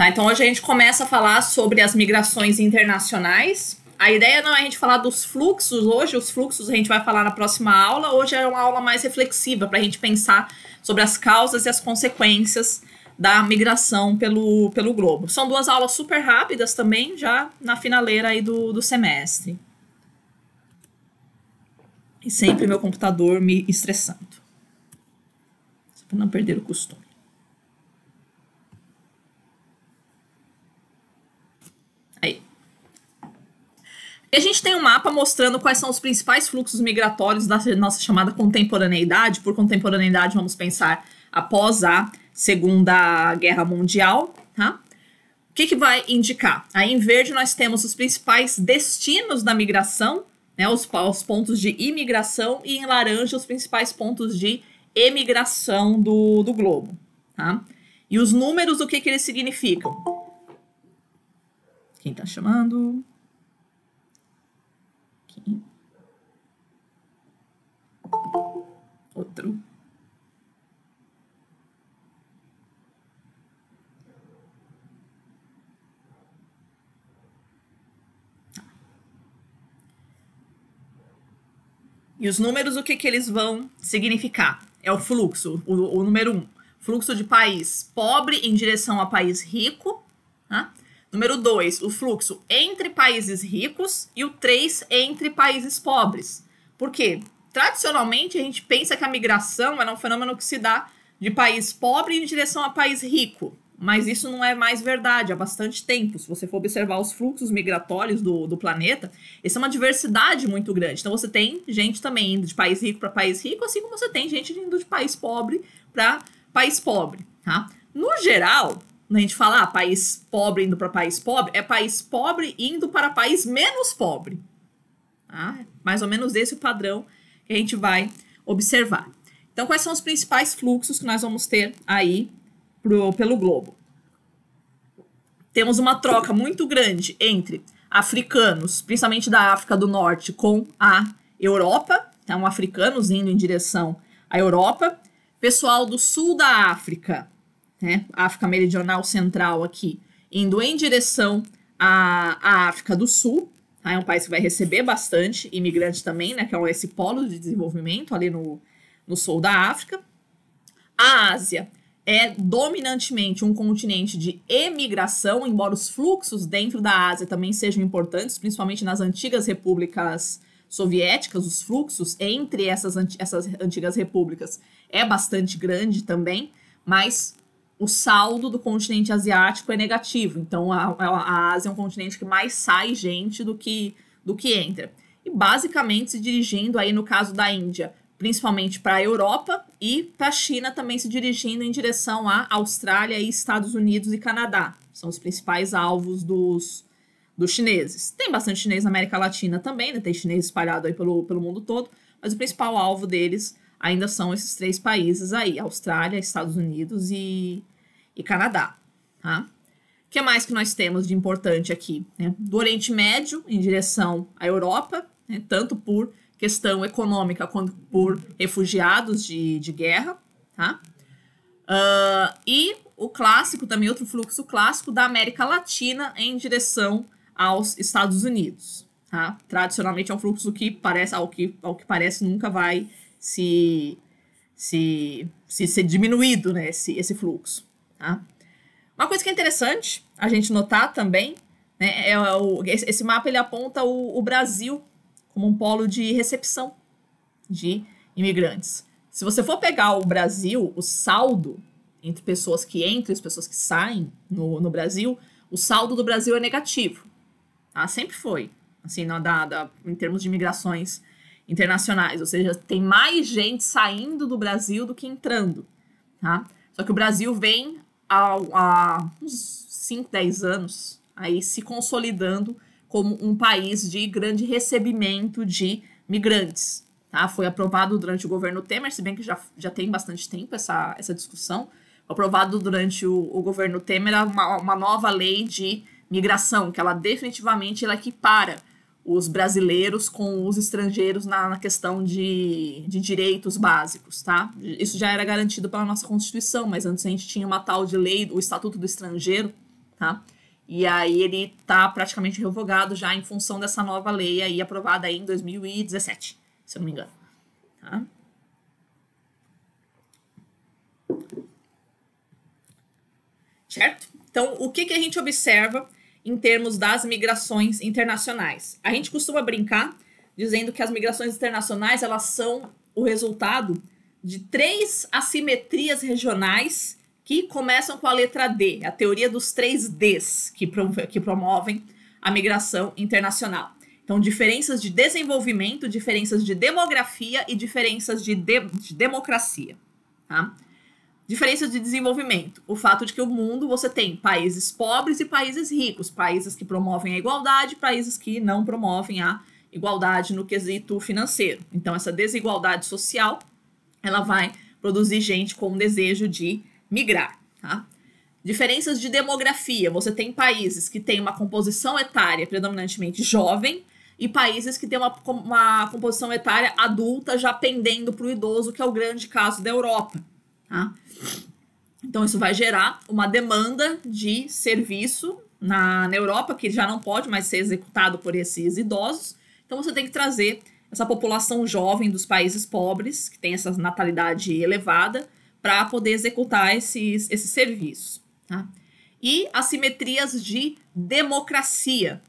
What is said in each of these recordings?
Tá, então hoje a gente começa a falar sobre as migrações internacionais. A ideia não é a gente falar dos fluxos hoje, os fluxos a gente vai falar na próxima aula. Hoje é uma aula mais reflexiva para a gente pensar sobre as causas e as consequências da migração pelo, pelo globo. São duas aulas super rápidas também, já na finaleira aí do, do semestre. E sempre meu computador me estressando. Só para não perder o costume. E a gente tem um mapa mostrando quais são os principais fluxos migratórios da nossa chamada contemporaneidade. Por contemporaneidade, vamos pensar após a Segunda Guerra Mundial, tá? O que, que vai indicar? Aí em verde nós temos os principais destinos da migração, né, os, os pontos de imigração, e em laranja os principais pontos de emigração do, do globo. Tá? E os números, o que, que eles significam? Quem está chamando? Outro. E os números, o que, que eles vão significar? É o fluxo, o, o número um. Fluxo de país pobre em direção a país rico. Né? Número dois, o fluxo entre países ricos. E o três entre países pobres. Por quê? tradicionalmente a gente pensa que a migração é um fenômeno que se dá de país pobre em direção a país rico. Mas isso não é mais verdade há bastante tempo. Se você for observar os fluxos migratórios do, do planeta, essa é uma diversidade muito grande. Então você tem gente também indo de país rico para país rico, assim como você tem gente indo de país pobre para país pobre. Tá? No geral, quando a gente fala ah, país pobre indo para país pobre, é país pobre indo para país menos pobre. Tá? Mais ou menos esse é o padrão que a gente vai observar. Então, quais são os principais fluxos que nós vamos ter aí pro, pelo globo? Temos uma troca muito grande entre africanos, principalmente da África do Norte, com a Europa, então africanos indo em direção à Europa, pessoal do sul da África, né, África Meridional Central aqui, indo em direção à, à África do Sul, Tá? É um país que vai receber bastante imigrante também, né? Que é esse polo de desenvolvimento ali no, no sul da África. A Ásia é dominantemente um continente de emigração, embora os fluxos dentro da Ásia também sejam importantes, principalmente nas antigas repúblicas soviéticas, os fluxos entre essas, essas antigas repúblicas é bastante grande também, mas o saldo do continente asiático é negativo. Então, a, a Ásia é um continente que mais sai gente do que, do que entra. E basicamente se dirigindo aí, no caso da Índia, principalmente para a Europa e para a China também se dirigindo em direção à Austrália e Estados Unidos e Canadá. São os principais alvos dos, dos chineses. Tem bastante chinês na América Latina também, né? tem chinês espalhado aí pelo, pelo mundo todo, mas o principal alvo deles ainda são esses três países aí, Austrália, Estados Unidos e, e Canadá. Tá? O que mais que nós temos de importante aqui? Né? Do Oriente Médio em direção à Europa, né? tanto por questão econômica quanto por refugiados de, de guerra. Tá? Uh, e o clássico, também outro fluxo clássico, da América Latina em direção aos Estados Unidos. Tá? Tradicionalmente é um fluxo que parece, ao que, ao que parece, nunca vai se, se, se ser diminuído né, esse, esse fluxo. Tá? Uma coisa que é interessante a gente notar também, né, é o, esse mapa ele aponta o, o Brasil como um polo de recepção de imigrantes. Se você for pegar o Brasil, o saldo entre pessoas que entram e pessoas que saem no, no Brasil, o saldo do Brasil é negativo. Tá? Sempre foi, assim, na, da, da, em termos de imigrações internacionais. Ou seja, tem mais gente saindo do Brasil do que entrando. Tá? Só que o Brasil vem há, há uns 5, 10 anos, aí se consolidando como um país de grande recebimento de migrantes. Tá? Foi aprovado durante o governo Temer, se bem que já, já tem bastante tempo essa, essa discussão, aprovado durante o, o governo Temer uma, uma nova lei de migração, que ela definitivamente ela equipara os brasileiros com os estrangeiros na, na questão de, de direitos básicos, tá? Isso já era garantido pela nossa Constituição, mas antes a gente tinha uma tal de lei, o Estatuto do Estrangeiro, tá? E aí ele tá praticamente revogado já em função dessa nova lei aí aprovada aí em 2017, se eu não me engano, tá? Certo? Então, o que, que a gente observa em termos das migrações internacionais. A gente costuma brincar dizendo que as migrações internacionais elas são o resultado de três assimetrias regionais que começam com a letra D, a teoria dos três Ds que, que promovem a migração internacional. Então, diferenças de desenvolvimento, diferenças de demografia e diferenças de, de, de democracia. Tá? Diferenças de desenvolvimento: o fato de que o mundo você tem países pobres e países ricos, países que promovem a igualdade, países que não promovem a igualdade no quesito financeiro. Então, essa desigualdade social ela vai produzir gente com o desejo de migrar. Tá? Diferenças de demografia: você tem países que têm uma composição etária predominantemente jovem e países que têm uma, uma composição etária adulta já pendendo para o idoso, que é o grande caso da Europa. Tá? Então, isso vai gerar uma demanda de serviço na, na Europa, que já não pode mais ser executado por esses idosos. Então, você tem que trazer essa população jovem dos países pobres, que tem essa natalidade elevada, para poder executar esses, esses serviços. Tá? E assimetrias de democracia.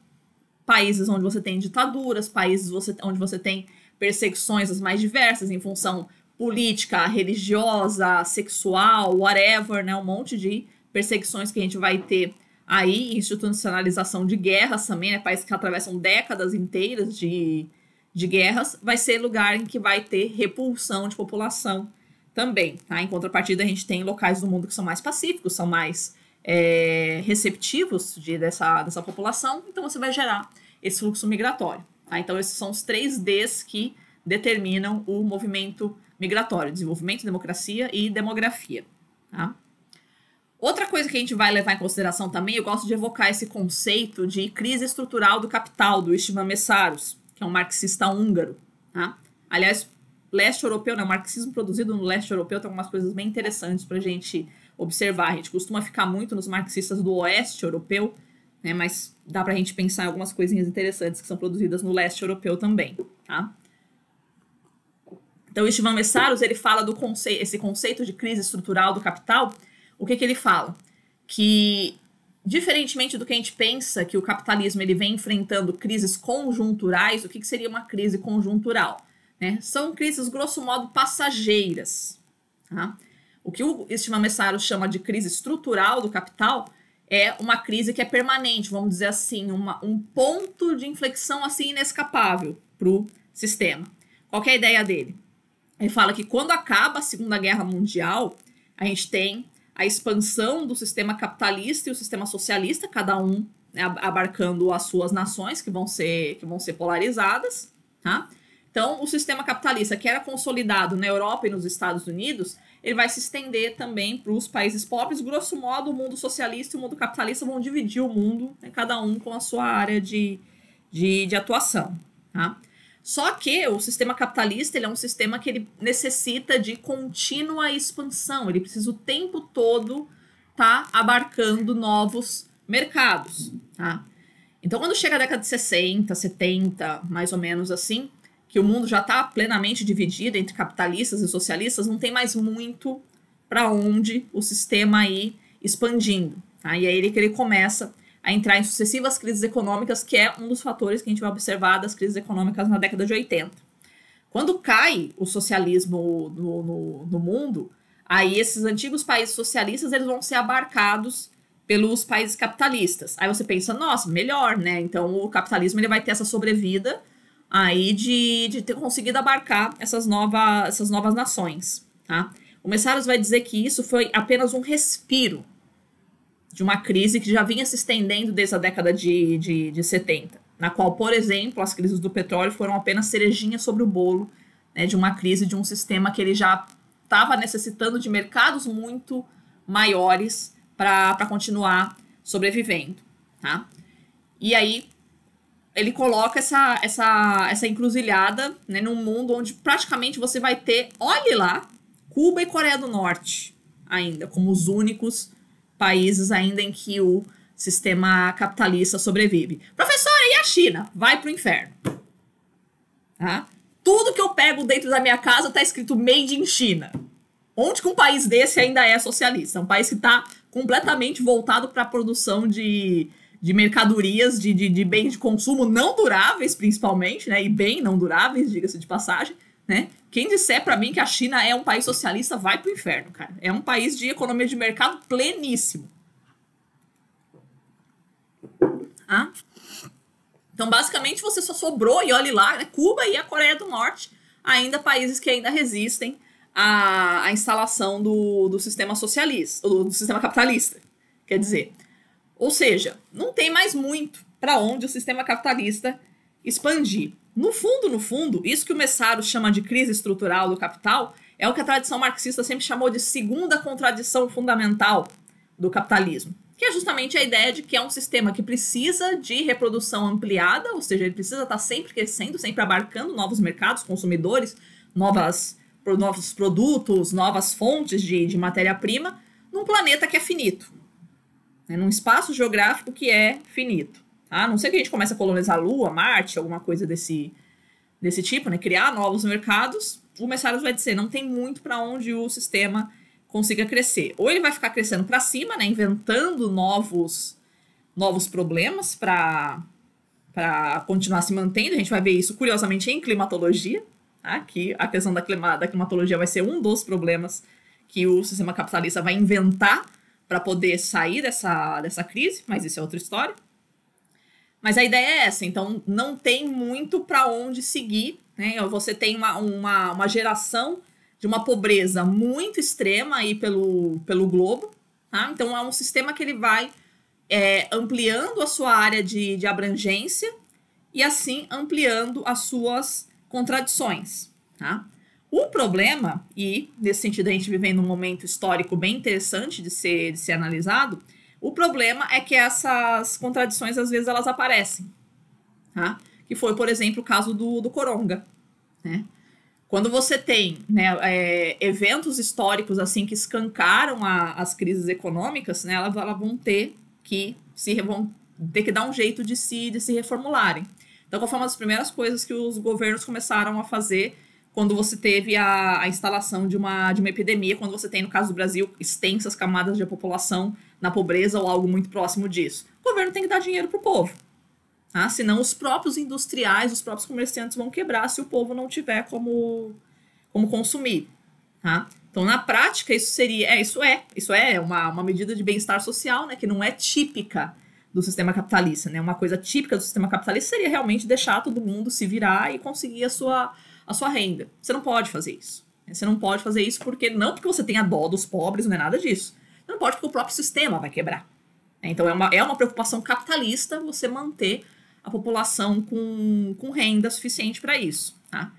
Países onde você tem ditaduras, países você, onde você tem perseguições as mais diversas em função política, religiosa, sexual, whatever, né? Um monte de perseguições que a gente vai ter aí, institucionalização de guerras também, né? Países que atravessam décadas inteiras de, de guerras, vai ser lugar em que vai ter repulsão de população também, tá? Em contrapartida, a gente tem locais do mundo que são mais pacíficos, são mais é, receptivos de, dessa, dessa população, então você vai gerar esse fluxo migratório, tá? Então, esses são os três Ds que determinam o movimento migratório, desenvolvimento, democracia e demografia. Tá? Outra coisa que a gente vai levar em consideração também, eu gosto de evocar esse conceito de crise estrutural do capital, do Istvan Messaros, que é um marxista húngaro. Tá? Aliás, leste europeu, né? O marxismo produzido no leste europeu tem algumas coisas bem interessantes para a gente observar. A gente costuma ficar muito nos marxistas do oeste europeu, né? Mas dá para a gente pensar em algumas coisinhas interessantes que são produzidas no leste europeu também, tá? Então, o Steven Messaros, ele fala do conceito, esse conceito de crise estrutural do capital. O que, que ele fala? Que, diferentemente do que a gente pensa, que o capitalismo ele vem enfrentando crises conjunturais, o que, que seria uma crise conjuntural? Né? São crises, grosso modo, passageiras. Tá? O que o Steven Messaros chama de crise estrutural do capital é uma crise que é permanente, vamos dizer assim, uma, um ponto de inflexão assim inescapável para o sistema. Qual é a ideia dele? Ele fala que quando acaba a Segunda Guerra Mundial, a gente tem a expansão do sistema capitalista e o sistema socialista, cada um né, abarcando as suas nações que vão ser, que vão ser polarizadas. Tá? Então, o sistema capitalista, que era consolidado na Europa e nos Estados Unidos, ele vai se estender também para os países pobres. Grosso modo, o mundo socialista e o mundo capitalista vão dividir o mundo, né, cada um com a sua área de, de, de atuação. Tá? Só que o sistema capitalista ele é um sistema que ele necessita de contínua expansão, ele precisa o tempo todo tá abarcando novos mercados, tá? Então, quando chega a década de 60, 70, mais ou menos assim, que o mundo já está plenamente dividido entre capitalistas e socialistas, não tem mais muito para onde o sistema ir expandindo. Tá? E é aí ele que ele começa a entrar em sucessivas crises econômicas, que é um dos fatores que a gente vai observar das crises econômicas na década de 80. Quando cai o socialismo no, no, no mundo, aí esses antigos países socialistas eles vão ser abarcados pelos países capitalistas. Aí você pensa, nossa, melhor, né? Então o capitalismo ele vai ter essa sobrevida aí de, de ter conseguido abarcar essas, novas essas novas nações, tá? O Messaros vai dizer que isso foi apenas um respiro de uma crise que já vinha se estendendo desde a década de, de, de 70, na qual, por exemplo, as crises do petróleo foram apenas cerejinha sobre o bolo né, de uma crise de um sistema que ele já estava necessitando de mercados muito maiores para continuar sobrevivendo. Tá? E aí ele coloca essa, essa, essa encruzilhada né, num mundo onde praticamente você vai ter, olhe lá, Cuba e Coreia do Norte ainda, como os únicos países ainda em que o sistema capitalista sobrevive. Professora, e a China? Vai para o inferno. Tá? Tudo que eu pego dentro da minha casa está escrito Made in China. Onde que um país desse ainda é socialista? É um país que está completamente voltado para a produção de, de mercadorias, de, de, de bens de consumo não duráveis, principalmente, né? E bem não duráveis, diga-se de passagem né? Quem disser para mim que a China é um país socialista vai pro inferno, cara. É um país de economia de mercado pleníssimo. Ah? Então, basicamente, você só sobrou, e olhe lá, né, Cuba e a Coreia do Norte, ainda países que ainda resistem à, à instalação do, do sistema socialista, do, do sistema capitalista. Quer dizer, ou seja, não tem mais muito para onde o sistema capitalista expandir. No fundo, no fundo, isso que o Messaro chama de crise estrutural do capital é o que a tradição marxista sempre chamou de segunda contradição fundamental do capitalismo, que é justamente a ideia de que é um sistema que precisa de reprodução ampliada, ou seja, ele precisa estar sempre crescendo, sempre abarcando novos mercados, consumidores, novas, novos produtos, novas fontes de, de matéria-prima, num planeta que é finito, né, num espaço geográfico que é finito. A não ser que a gente comece a colonizar a Lua, Marte, alguma coisa desse, desse tipo, né? Criar novos mercados, o Messias vai dizer, não tem muito para onde o sistema consiga crescer. Ou ele vai ficar crescendo para cima, né? Inventando novos, novos problemas para para continuar se mantendo. A gente vai ver isso, curiosamente, em climatologia. Aqui, tá? a questão da, clima, da climatologia vai ser um dos problemas que o sistema capitalista vai inventar para poder sair dessa, dessa crise, mas isso é outra história. Mas a ideia é essa, então não tem muito para onde seguir. Né? Você tem uma, uma, uma geração de uma pobreza muito extrema aí pelo, pelo globo. Tá? Então é um sistema que ele vai é, ampliando a sua área de, de abrangência e assim ampliando as suas contradições. Tá? O problema, e nesse sentido a gente vive num momento histórico bem interessante de ser, de ser analisado, o problema é que essas contradições, às vezes, elas aparecem. Tá? Que foi, por exemplo, o caso do, do Coronga. Né? Quando você tem né, é, eventos históricos assim que escancaram a, as crises econômicas, né, elas, elas vão ter que se vão ter que dar um jeito de se, de se reformularem. Então, qual foi uma das primeiras coisas que os governos começaram a fazer quando você teve a, a, instalação de uma, de uma epidemia, quando você tem, no caso do Brasil, extensas camadas de população na pobreza ou algo muito próximo disso. O governo tem que dar dinheiro para o povo. Tá? Senão os próprios industriais, os próprios comerciantes vão quebrar se o povo não tiver como, como consumir. Tá? Então, na prática, isso seria. É, isso é, isso é uma, uma medida de bem-estar social, né? Que não é típica do sistema capitalista. Né? Uma coisa típica do sistema capitalista seria realmente deixar todo mundo se virar e conseguir a sua a sua renda. Você não pode fazer isso. Você não pode fazer isso porque não porque você tenha dó dos pobres, não é nada disso. Você não pode porque o próprio sistema vai quebrar. É, então é uma, é uma preocupação capitalista você manter a população com, com renda suficiente para isso. Tá?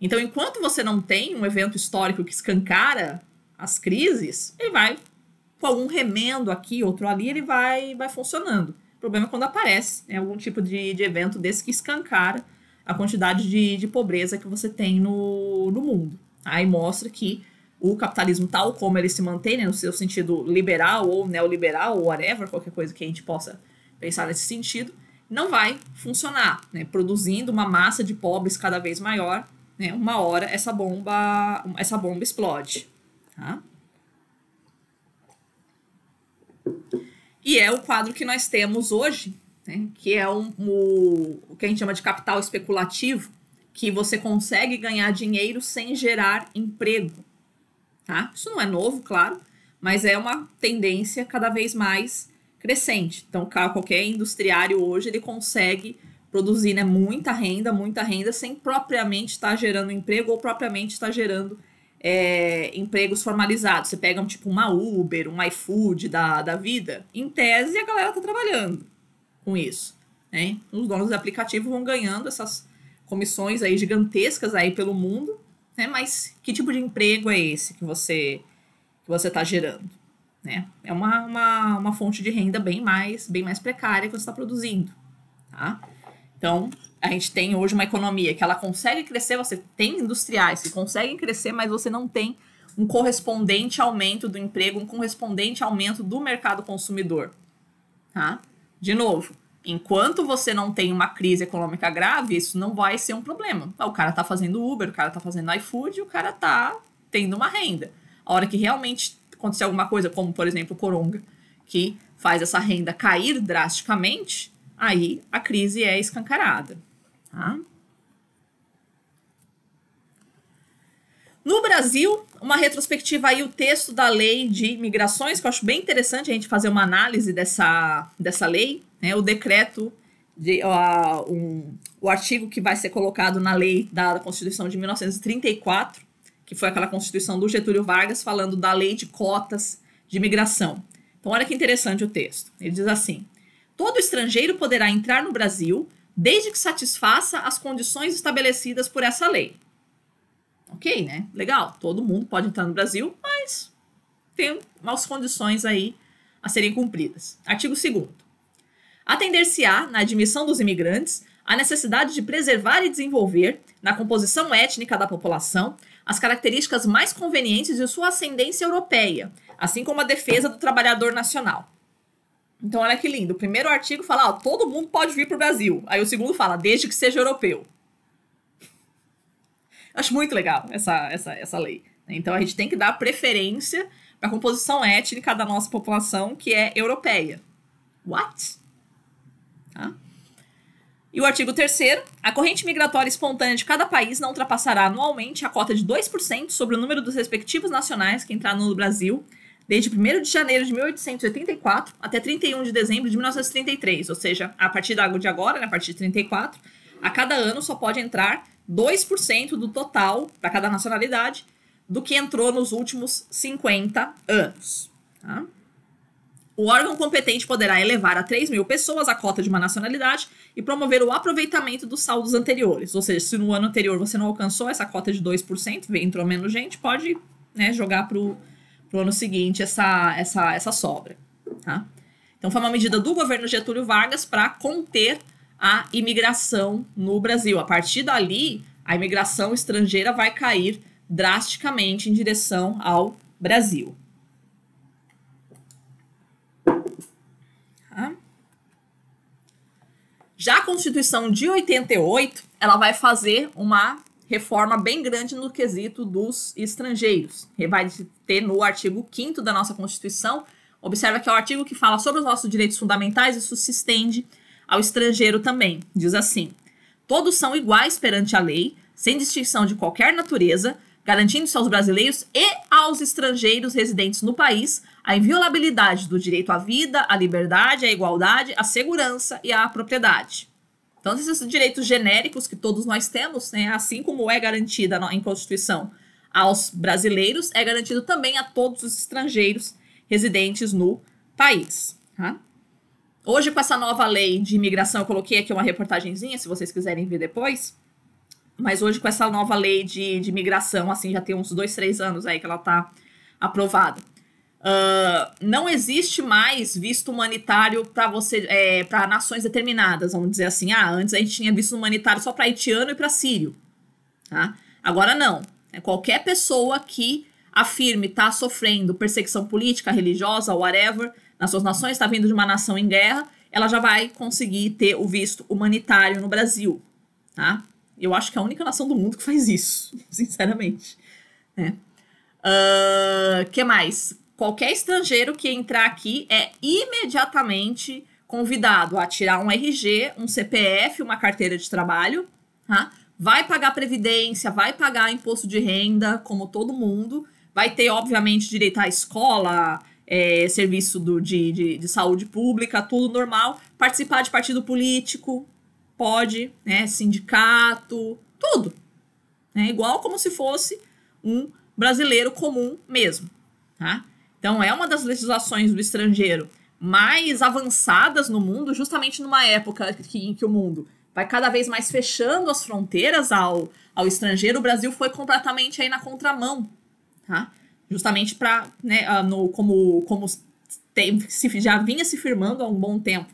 Então, enquanto você não tem um evento histórico que escancara as crises, ele vai, com algum remendo aqui, outro ali, ele vai, vai funcionando. O problema é quando aparece né, algum tipo de, de evento desse que escancara a quantidade de, de pobreza que você tem no, no mundo. Aí mostra que o capitalismo, tal como ele se mantém, né, no seu sentido liberal ou neoliberal, ou whatever, qualquer coisa que a gente possa pensar nesse sentido, não vai funcionar, né, produzindo uma massa de pobres cada vez maior, né, uma hora essa bomba, essa bomba explode. Tá? E é o quadro que nós temos hoje, né? que é um, o, o que a gente chama de capital especulativo, que você consegue ganhar dinheiro sem gerar emprego. Tá? Isso não é novo, claro, mas é uma tendência cada vez mais crescente. Então, qualquer industriário hoje ele consegue produzir né, muita renda, muita renda, sem propriamente estar tá gerando emprego ou propriamente estar tá gerando é, empregos formalizados. Você pega um, tipo uma Uber, um iFood da, da vida, em tese a galera está trabalhando com isso. Né? Os donos do aplicativo vão ganhando essas comissões aí gigantescas aí pelo mundo, né? Mas que tipo de emprego é esse que você que você está gerando? Né? É uma, uma, uma fonte de renda bem mais bem mais precária que você está produzindo, tá? Então a gente tem hoje uma economia que ela consegue crescer, você tem industriais que conseguem crescer, mas você não tem um correspondente aumento do emprego, um correspondente aumento do mercado consumidor, tá? De novo, enquanto você não tem uma crise econômica grave, isso não vai ser um problema. Ah, o cara tá fazendo Uber, o cara tá fazendo iFood, o cara tá tendo uma renda. A hora que realmente acontecer alguma coisa, como por exemplo o Coronga, que faz essa renda cair drasticamente, aí a crise é escancarada. Tá? No Brasil, uma retrospectiva aí, o texto da lei de migrações, que eu acho bem interessante a gente fazer uma análise dessa, dessa lei, né? O decreto, de, uh, um, o artigo que vai ser colocado na lei da Constituição de 1934, que foi aquela Constituição do Getúlio Vargas, falando da lei de cotas de migração. Então, olha que interessante o texto. Ele diz assim: todo estrangeiro poderá entrar no Brasil desde que satisfaça as condições estabelecidas por essa lei ok, né? Legal, todo mundo pode entrar no Brasil, mas tem umas condições aí a serem cumpridas. Artigo 2 Atender-se-á, na admissão dos imigrantes, a necessidade de preservar e desenvolver, na composição étnica da população, as características mais convenientes de sua ascendência europeia, assim como a defesa do trabalhador nacional. Então, olha que lindo. O primeiro artigo fala, ó, todo mundo pode vir para o Brasil. Aí o segundo fala, desde que seja europeu acho muito legal essa, essa, essa lei. Né? Então a gente tem que dar preferência para a composição étnica da nossa população, que é europeia. What? Tá? E o artigo 3 a corrente migratória espontânea de cada país não ultrapassará anualmente a cota de 2% sobre o número dos respectivos nacionais que entraram no Brasil desde 1 de janeiro de 1884 até 31 de dezembro de 1933, ou seja, a partir de agora, né, a partir de 34, a cada ano só pode entrar 2% do total para cada nacionalidade do que entrou nos últimos 50 anos. Tá? O órgão competente poderá elevar a 3 mil pessoas a cota de uma nacionalidade e promover o aproveitamento dos saldos anteriores. Ou seja, se no ano anterior você não alcançou essa cota de 2%, entrou menos gente, pode né, jogar para o ano seguinte essa, essa, essa sobra. Tá? Então, foi uma medida do governo Getúlio Vargas para conter a imigração no Brasil. A partir dali, a imigração estrangeira vai cair drasticamente em direção ao Brasil. Tá? Já a Constituição de 88, ela vai fazer uma reforma bem grande no quesito dos estrangeiros. Vai ter no artigo 5 da nossa Constituição, observa que é o artigo que fala sobre os nossos direitos fundamentais, isso se estende ao estrangeiro também. Diz assim: Todos são iguais perante a lei, sem distinção de qualquer natureza, garantindo-se aos brasileiros e aos estrangeiros residentes no país a inviolabilidade do direito à vida, à liberdade, à igualdade, à segurança e à propriedade. Então, esses direitos genéricos que todos nós temos, né, assim como é garantida em Constituição aos brasileiros, é garantido também a todos os estrangeiros residentes no país. Tá? Hoje, com essa nova lei de imigração, eu coloquei aqui uma reportagenzinha, se vocês quiserem ver depois. Mas hoje, com essa nova lei de, de imigração, assim, já tem uns dois, três anos aí que ela tá aprovada. Uh, não existe mais visto humanitário para você é, para nações determinadas, vamos dizer assim. Ah, antes a gente tinha visto humanitário só para haitiano e para sírio. Tá? Agora não. É qualquer pessoa que afirme estar tá sofrendo perseguição política, religiosa, whatever, nas suas nações, está vindo de uma nação em guerra, ela já vai conseguir ter o visto humanitário no Brasil, tá? Eu acho que é a única nação do mundo que faz isso, sinceramente. Né? Uh, que mais? Qualquer estrangeiro que entrar aqui é imediatamente convidado a tirar um RG, um CPF, uma carteira de trabalho, tá? Vai pagar previdência, vai pagar imposto de renda, como todo mundo. Vai ter, obviamente, direito à escola, é, serviço do, de, de, de, saúde pública, tudo normal. Participar de partido político, pode, né? Sindicato, tudo. Né? Igual como se fosse um brasileiro comum mesmo, tá? Então, é uma das legislações do estrangeiro mais avançadas no mundo, justamente numa época que, em que o mundo vai cada vez mais fechando as fronteiras ao, ao estrangeiro, o Brasil foi completamente aí na contramão, tá? justamente para, né, ah, no, como, como tem, se, já vinha se firmando há um bom tempo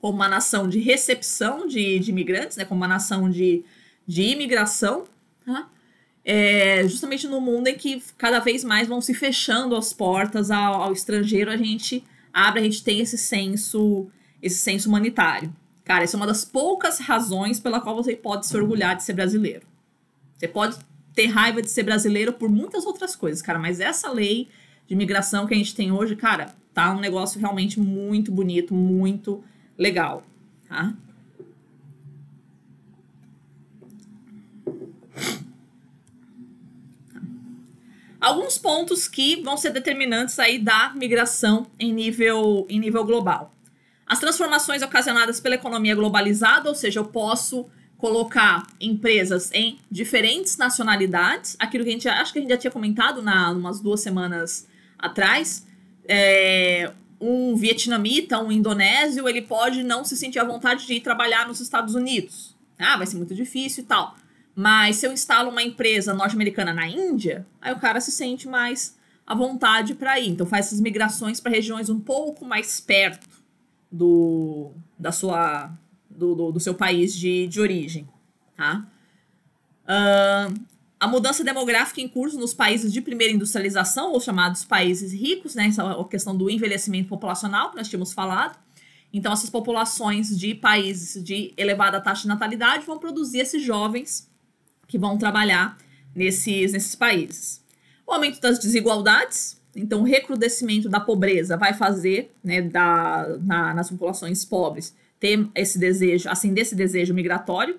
como uma nação de recepção de, de imigrantes, né, como uma nação de, de imigração, tá? é, justamente no mundo em que cada vez mais vão se fechando as portas ao, ao estrangeiro, a gente abre, a gente tem esse senso, esse senso humanitário. Cara, essa é uma das poucas razões pela qual você pode se orgulhar de ser brasileiro. Você pode ter raiva de ser brasileiro por muitas outras coisas, cara. Mas essa lei de migração que a gente tem hoje, cara, tá um negócio realmente muito bonito, muito legal, tá? Alguns pontos que vão ser determinantes aí da migração em nível, em nível global. As transformações ocasionadas pela economia globalizada, ou seja, eu posso colocar empresas em diferentes nacionalidades, aquilo que a gente acho que a gente já tinha comentado na umas duas semanas atrás, é, um vietnamita, um indonésio, ele pode não se sentir à vontade de ir trabalhar nos Estados Unidos. Ah, vai ser muito difícil e tal. Mas se eu instalo uma empresa norte-americana na Índia, aí o cara se sente mais à vontade para ir. Então faz essas migrações para regiões um pouco mais perto do da sua do, do, do seu país de, de origem. Tá? Uh, a mudança demográfica em curso nos países de primeira industrialização, ou chamados países ricos, né? Essa é a questão do envelhecimento populacional que nós tínhamos falado. Então, essas populações de países de elevada taxa de natalidade vão produzir esses jovens que vão trabalhar nesses, nesses países. O aumento das desigualdades, então o recrudescimento da pobreza vai fazer né, da, na, nas populações pobres ter esse desejo, acender esse desejo migratório.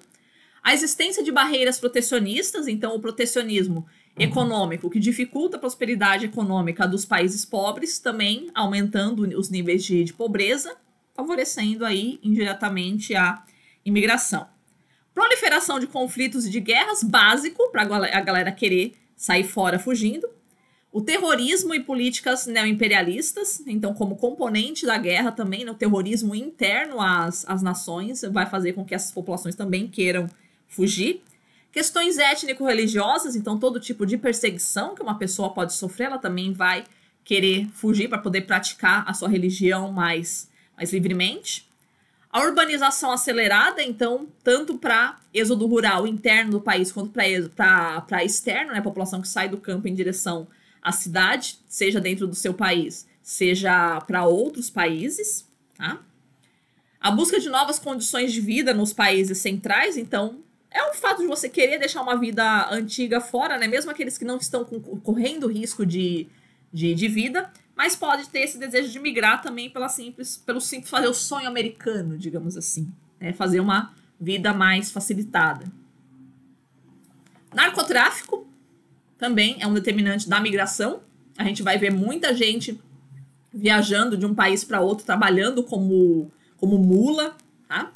A existência de barreiras protecionistas, então o protecionismo uhum. econômico, que dificulta a prosperidade econômica dos países pobres, também aumentando os níveis de, de pobreza, favorecendo aí indiretamente a imigração. Proliferação de conflitos e de guerras, básico para a galera querer sair fora fugindo o terrorismo e políticas neoimperialistas, então, como componente da guerra também, né, o terrorismo interno às, às nações vai fazer com que essas populações também queiram fugir. Questões étnico-religiosas, então, todo tipo de perseguição que uma pessoa pode sofrer, ela também vai querer fugir para poder praticar a sua religião mais, mais livremente. A urbanização acelerada, então, tanto para êxodo rural interno do país quanto para externo, né, a população que sai do campo em direção a cidade, seja dentro do seu país, seja para outros países, tá? A busca de novas condições de vida nos países centrais, então, é o fato de você querer deixar uma vida antiga fora, né? Mesmo aqueles que não estão correndo risco de, de, de vida, mas pode ter esse desejo de migrar também pela simples, pelo simples fazer o sonho americano, digamos assim, né? Fazer uma vida mais facilitada. Narcotráfico também é um determinante da migração. A gente vai ver muita gente viajando de um país para outro, trabalhando como, como mula. Tá?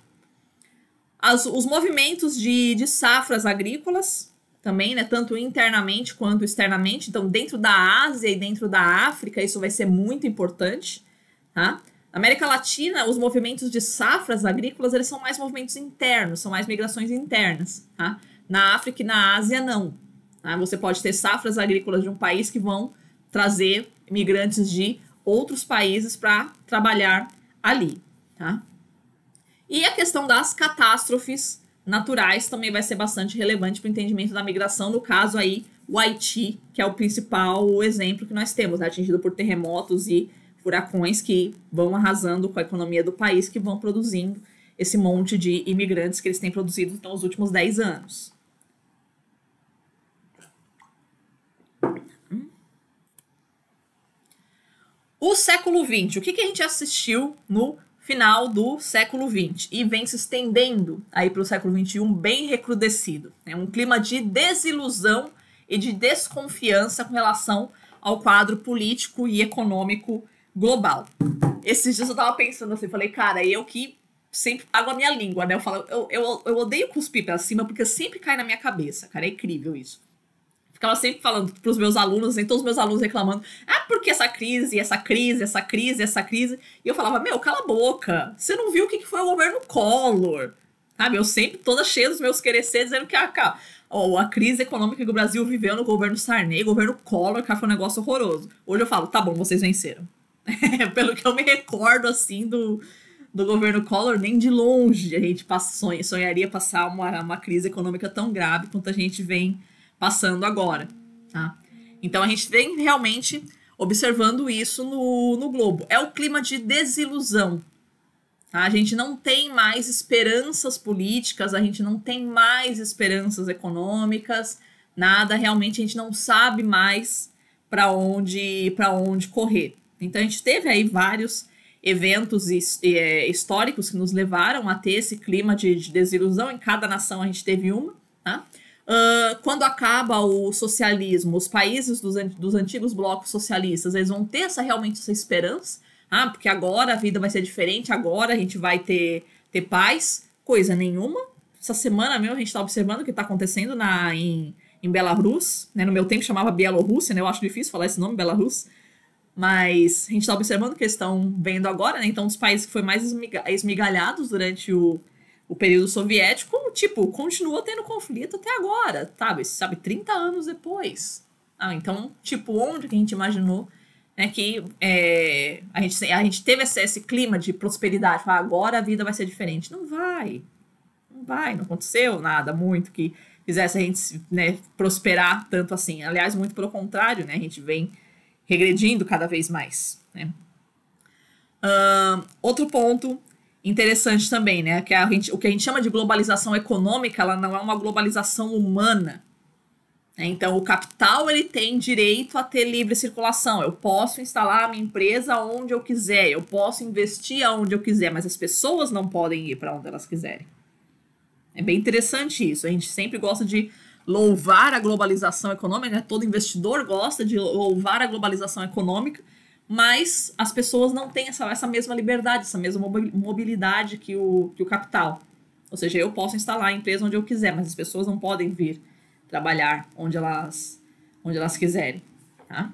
As, os movimentos de, de safras agrícolas também, né, tanto internamente quanto externamente. Então, dentro da Ásia e dentro da África, isso vai ser muito importante. Tá? Na América Latina, os movimentos de safras agrícolas eles são mais movimentos internos, são mais migrações internas. Tá? Na África e na Ásia, não. Né? Você pode ter safras agrícolas de um país que vão trazer imigrantes de outros países para trabalhar ali. Tá? E a questão das catástrofes naturais também vai ser bastante relevante para o entendimento da migração, no caso aí o Haiti, que é o principal exemplo que nós temos, né? atingido por terremotos e furacões que vão arrasando com a economia do país, que vão produzindo esse monte de imigrantes que eles têm produzido nos últimos 10 anos. O século XX, o que, que a gente assistiu no final do século XX e vem se estendendo aí para o século XXI bem recrudescido. É né? um clima de desilusão e de desconfiança com relação ao quadro político e econômico global. Esses dias eu tava pensando assim, falei, cara, eu que sempre pago a minha língua, né? Eu falo, eu, eu, eu odeio cuspir para cima porque sempre cai na minha cabeça, cara, é incrível isso ficava sempre falando pros meus alunos, assim, todos os meus alunos reclamando, ah, porque essa crise, essa crise, essa crise, essa crise. E eu falava, meu, cala a boca, você não viu o que, foi o governo Collor? Sabe, eu sempre toda cheia dos meus ser dizendo que ah, a, oh, a crise econômica que o Brasil viveu no governo Sarney, governo Collor, cara, foi um negócio horroroso. Hoje eu falo, tá bom, vocês venceram. Pelo que eu me recordo, assim, do, do governo Collor, nem de longe a gente passa, sonharia passar uma, uma crise econômica tão grave quanto a gente vem passando agora, tá? Então a gente tem realmente observando isso no, no globo. É o clima de desilusão. Tá? A gente não tem mais esperanças políticas, a gente não tem mais esperanças econômicas, nada. Realmente a gente não sabe mais para onde, para onde correr. Então a gente teve aí vários eventos é, históricos que nos levaram a ter esse clima de, de desilusão. Em cada nação a gente teve uma. Tá? Uh, quando acaba o socialismo, os países dos, dos antigos blocos socialistas, eles vão ter essa, realmente essa esperança, ah, porque agora a vida vai ser diferente, agora a gente vai ter, ter paz, coisa nenhuma. Essa semana mesmo a gente está observando o que está acontecendo na, em, em Belarus, né? no meu tempo chamava Bielorrússia, né? eu acho difícil falar esse nome, Belarus, mas a gente está observando que eles estão vendo agora, né? então um dos países que foi mais esmigalhados durante o, o período soviético, tipo, continua tendo conflito até agora, sabe? Sabe, 30 anos depois. Ah, então, tipo, onde que a gente imaginou né, que é, a, gente, a gente teve esse, esse clima de prosperidade, agora a vida vai ser diferente. Não vai. Não vai, não aconteceu nada muito que fizesse a gente né, prosperar tanto assim. Aliás, muito pelo contrário, né? A gente vem regredindo cada vez mais, né? outro ponto interessante também, né? Que a gente, o que a gente chama de globalização econômica, ela não é uma globalização humana. Né? Então, o capital ele tem direito a ter livre circulação. Eu posso instalar a minha empresa onde eu quiser, eu posso investir aonde eu quiser, mas as pessoas não podem ir para onde elas quiserem. É bem interessante isso. A gente sempre gosta de louvar a globalização econômica, né? todo investidor gosta de louvar a globalização econômica, mas as pessoas não têm essa, essa mesma liberdade, essa mesma mobilidade que o, que o capital. Ou seja, eu posso instalar a empresa onde eu quiser, mas as pessoas não podem vir trabalhar onde elas, onde elas quiserem. Tá?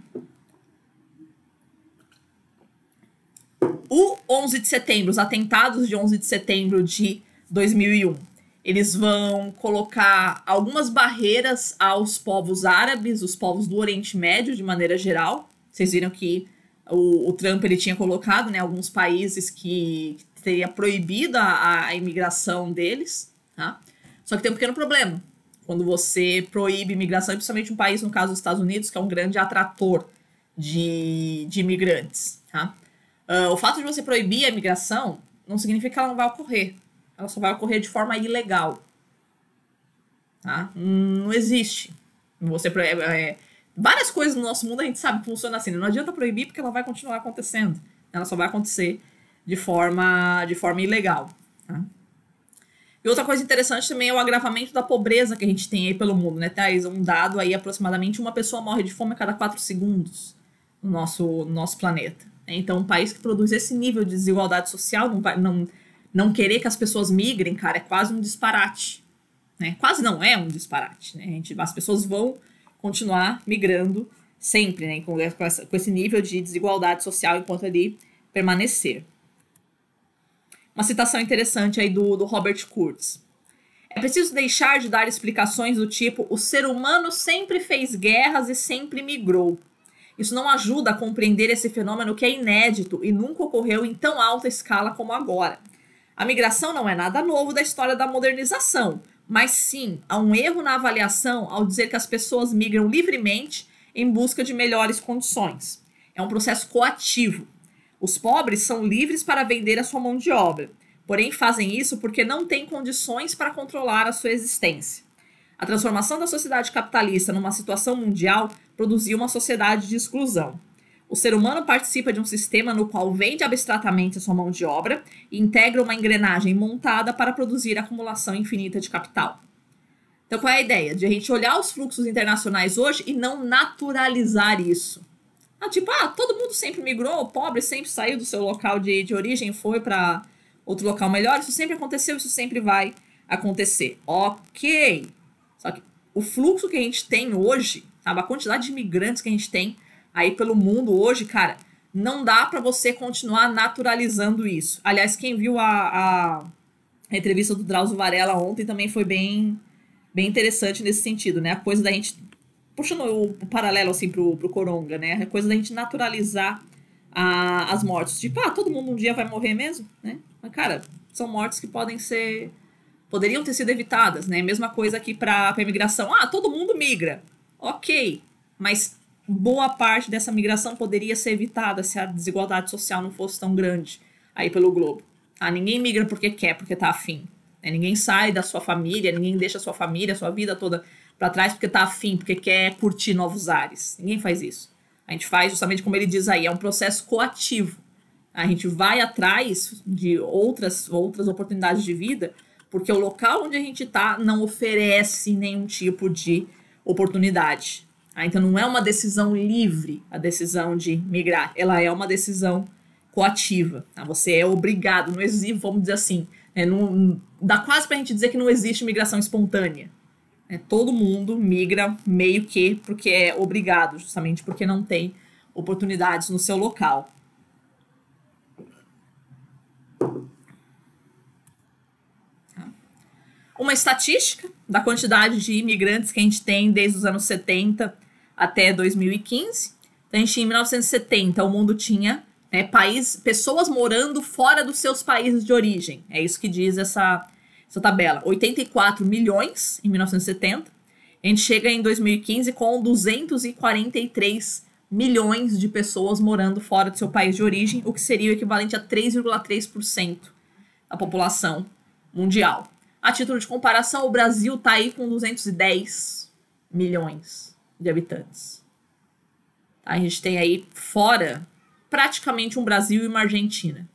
O 11 de setembro, os atentados de 11 de setembro de 2001, eles vão colocar algumas barreiras aos povos árabes, os povos do Oriente Médio de maneira geral. Vocês viram que o, o Trump ele tinha colocado, né, alguns países que teria proibido a, a imigração deles, tá? Só que tem um pequeno problema. Quando você proíbe imigração, principalmente um país, no caso dos Estados Unidos, que é um grande atrator de, de imigrantes, tá? Uh, o fato de você proibir a imigração não significa que ela não vai ocorrer. Ela só vai ocorrer de forma ilegal. Tá? Hum, não existe. Você é, é Várias coisas no nosso mundo a gente sabe que funciona assim. Né? Não adianta proibir porque ela vai continuar acontecendo. Ela só vai acontecer de forma, de forma ilegal. Tá? E outra coisa interessante também é o agravamento da pobreza que a gente tem aí pelo mundo, né, Thais? Um dado aí, aproximadamente uma pessoa morre de fome a cada quatro segundos no nosso, no nosso planeta. Né? Então, um país que produz esse nível de desigualdade social, não, não, não querer que as pessoas migrem, cara, é quase um disparate. Né? Quase não é um disparate. Né? A gente, as pessoas vão continuar migrando sempre, né, com, essa, com esse nível de desigualdade social enquanto ele permanecer. Uma citação interessante aí do, do Robert Kurtz. É preciso deixar de dar explicações do tipo: o ser humano sempre fez guerras e sempre migrou. Isso não ajuda a compreender esse fenômeno que é inédito e nunca ocorreu em tão alta escala como agora. A migração não é nada novo da história da modernização, mas sim há um erro na avaliação ao dizer que as pessoas migram livremente em busca de melhores condições. É um processo coativo. Os pobres são livres para vender a sua mão de obra, porém fazem isso porque não têm condições para controlar a sua existência. A transformação da sociedade capitalista numa situação mundial produziu uma sociedade de exclusão. O ser humano participa de um sistema no qual vende abstratamente a sua mão de obra e integra uma engrenagem montada para produzir acumulação infinita de capital. Então, qual é a ideia? De a gente olhar os fluxos internacionais hoje e não naturalizar isso. Ah, tipo, ah, todo mundo sempre migrou, o pobre sempre saiu do seu local de, de origem, foi para outro local melhor. Isso sempre aconteceu, isso sempre vai acontecer. Ok. Só que o fluxo que a gente tem hoje, sabe, a quantidade de imigrantes que a gente tem aí pelo mundo hoje, cara, não dá para você continuar naturalizando isso. Aliás, quem viu a, a entrevista do Drauzio Varela ontem também foi bem, bem interessante nesse sentido, né? A coisa da gente. Puxando o paralelo assim pro, pro Coronga, né? A coisa da gente naturalizar a, as mortes. Tipo, ah, todo mundo um dia vai morrer mesmo, né? Mas, cara, são mortes que podem ser. poderiam ter sido evitadas, né? Mesma coisa aqui para pra imigração. Ah, todo mundo migra. Ok. Mas boa parte dessa migração poderia ser evitada se a desigualdade social não fosse tão grande aí pelo globo. Ah, ninguém migra porque quer, porque tá afim. Né? Ninguém sai da sua família, ninguém deixa a sua família, a sua vida toda para trás porque tá afim, porque quer curtir novos ares. Ninguém faz isso. A gente faz justamente como ele diz aí, é um processo coativo. A gente vai atrás de outras, outras oportunidades de vida, porque o local onde a gente está não oferece nenhum tipo de oportunidade. Tá? Então não é uma decisão livre a decisão de migrar, ela é uma decisão coativa. Tá? Você é obrigado, não existe, vamos dizer assim, é, não, dá quase para a gente dizer que não existe migração espontânea. É, todo mundo migra meio que porque é obrigado, justamente porque não tem oportunidades no seu local. Tá? uma estatística da quantidade de imigrantes que a gente tem desde os anos 70 até 2015. Então, a gente, em 1970, o mundo tinha né, país, pessoas morando fora dos seus países de origem. É isso que diz essa, essa tabela. 84 milhões em 1970. A gente chega em 2015 com 243 milhões de pessoas morando fora do seu país de origem, o que seria o equivalente a 3,3% da população mundial. A título de comparação, o Brasil está aí com 210 milhões de habitantes. Tá? A gente tem aí fora praticamente um Brasil e uma Argentina.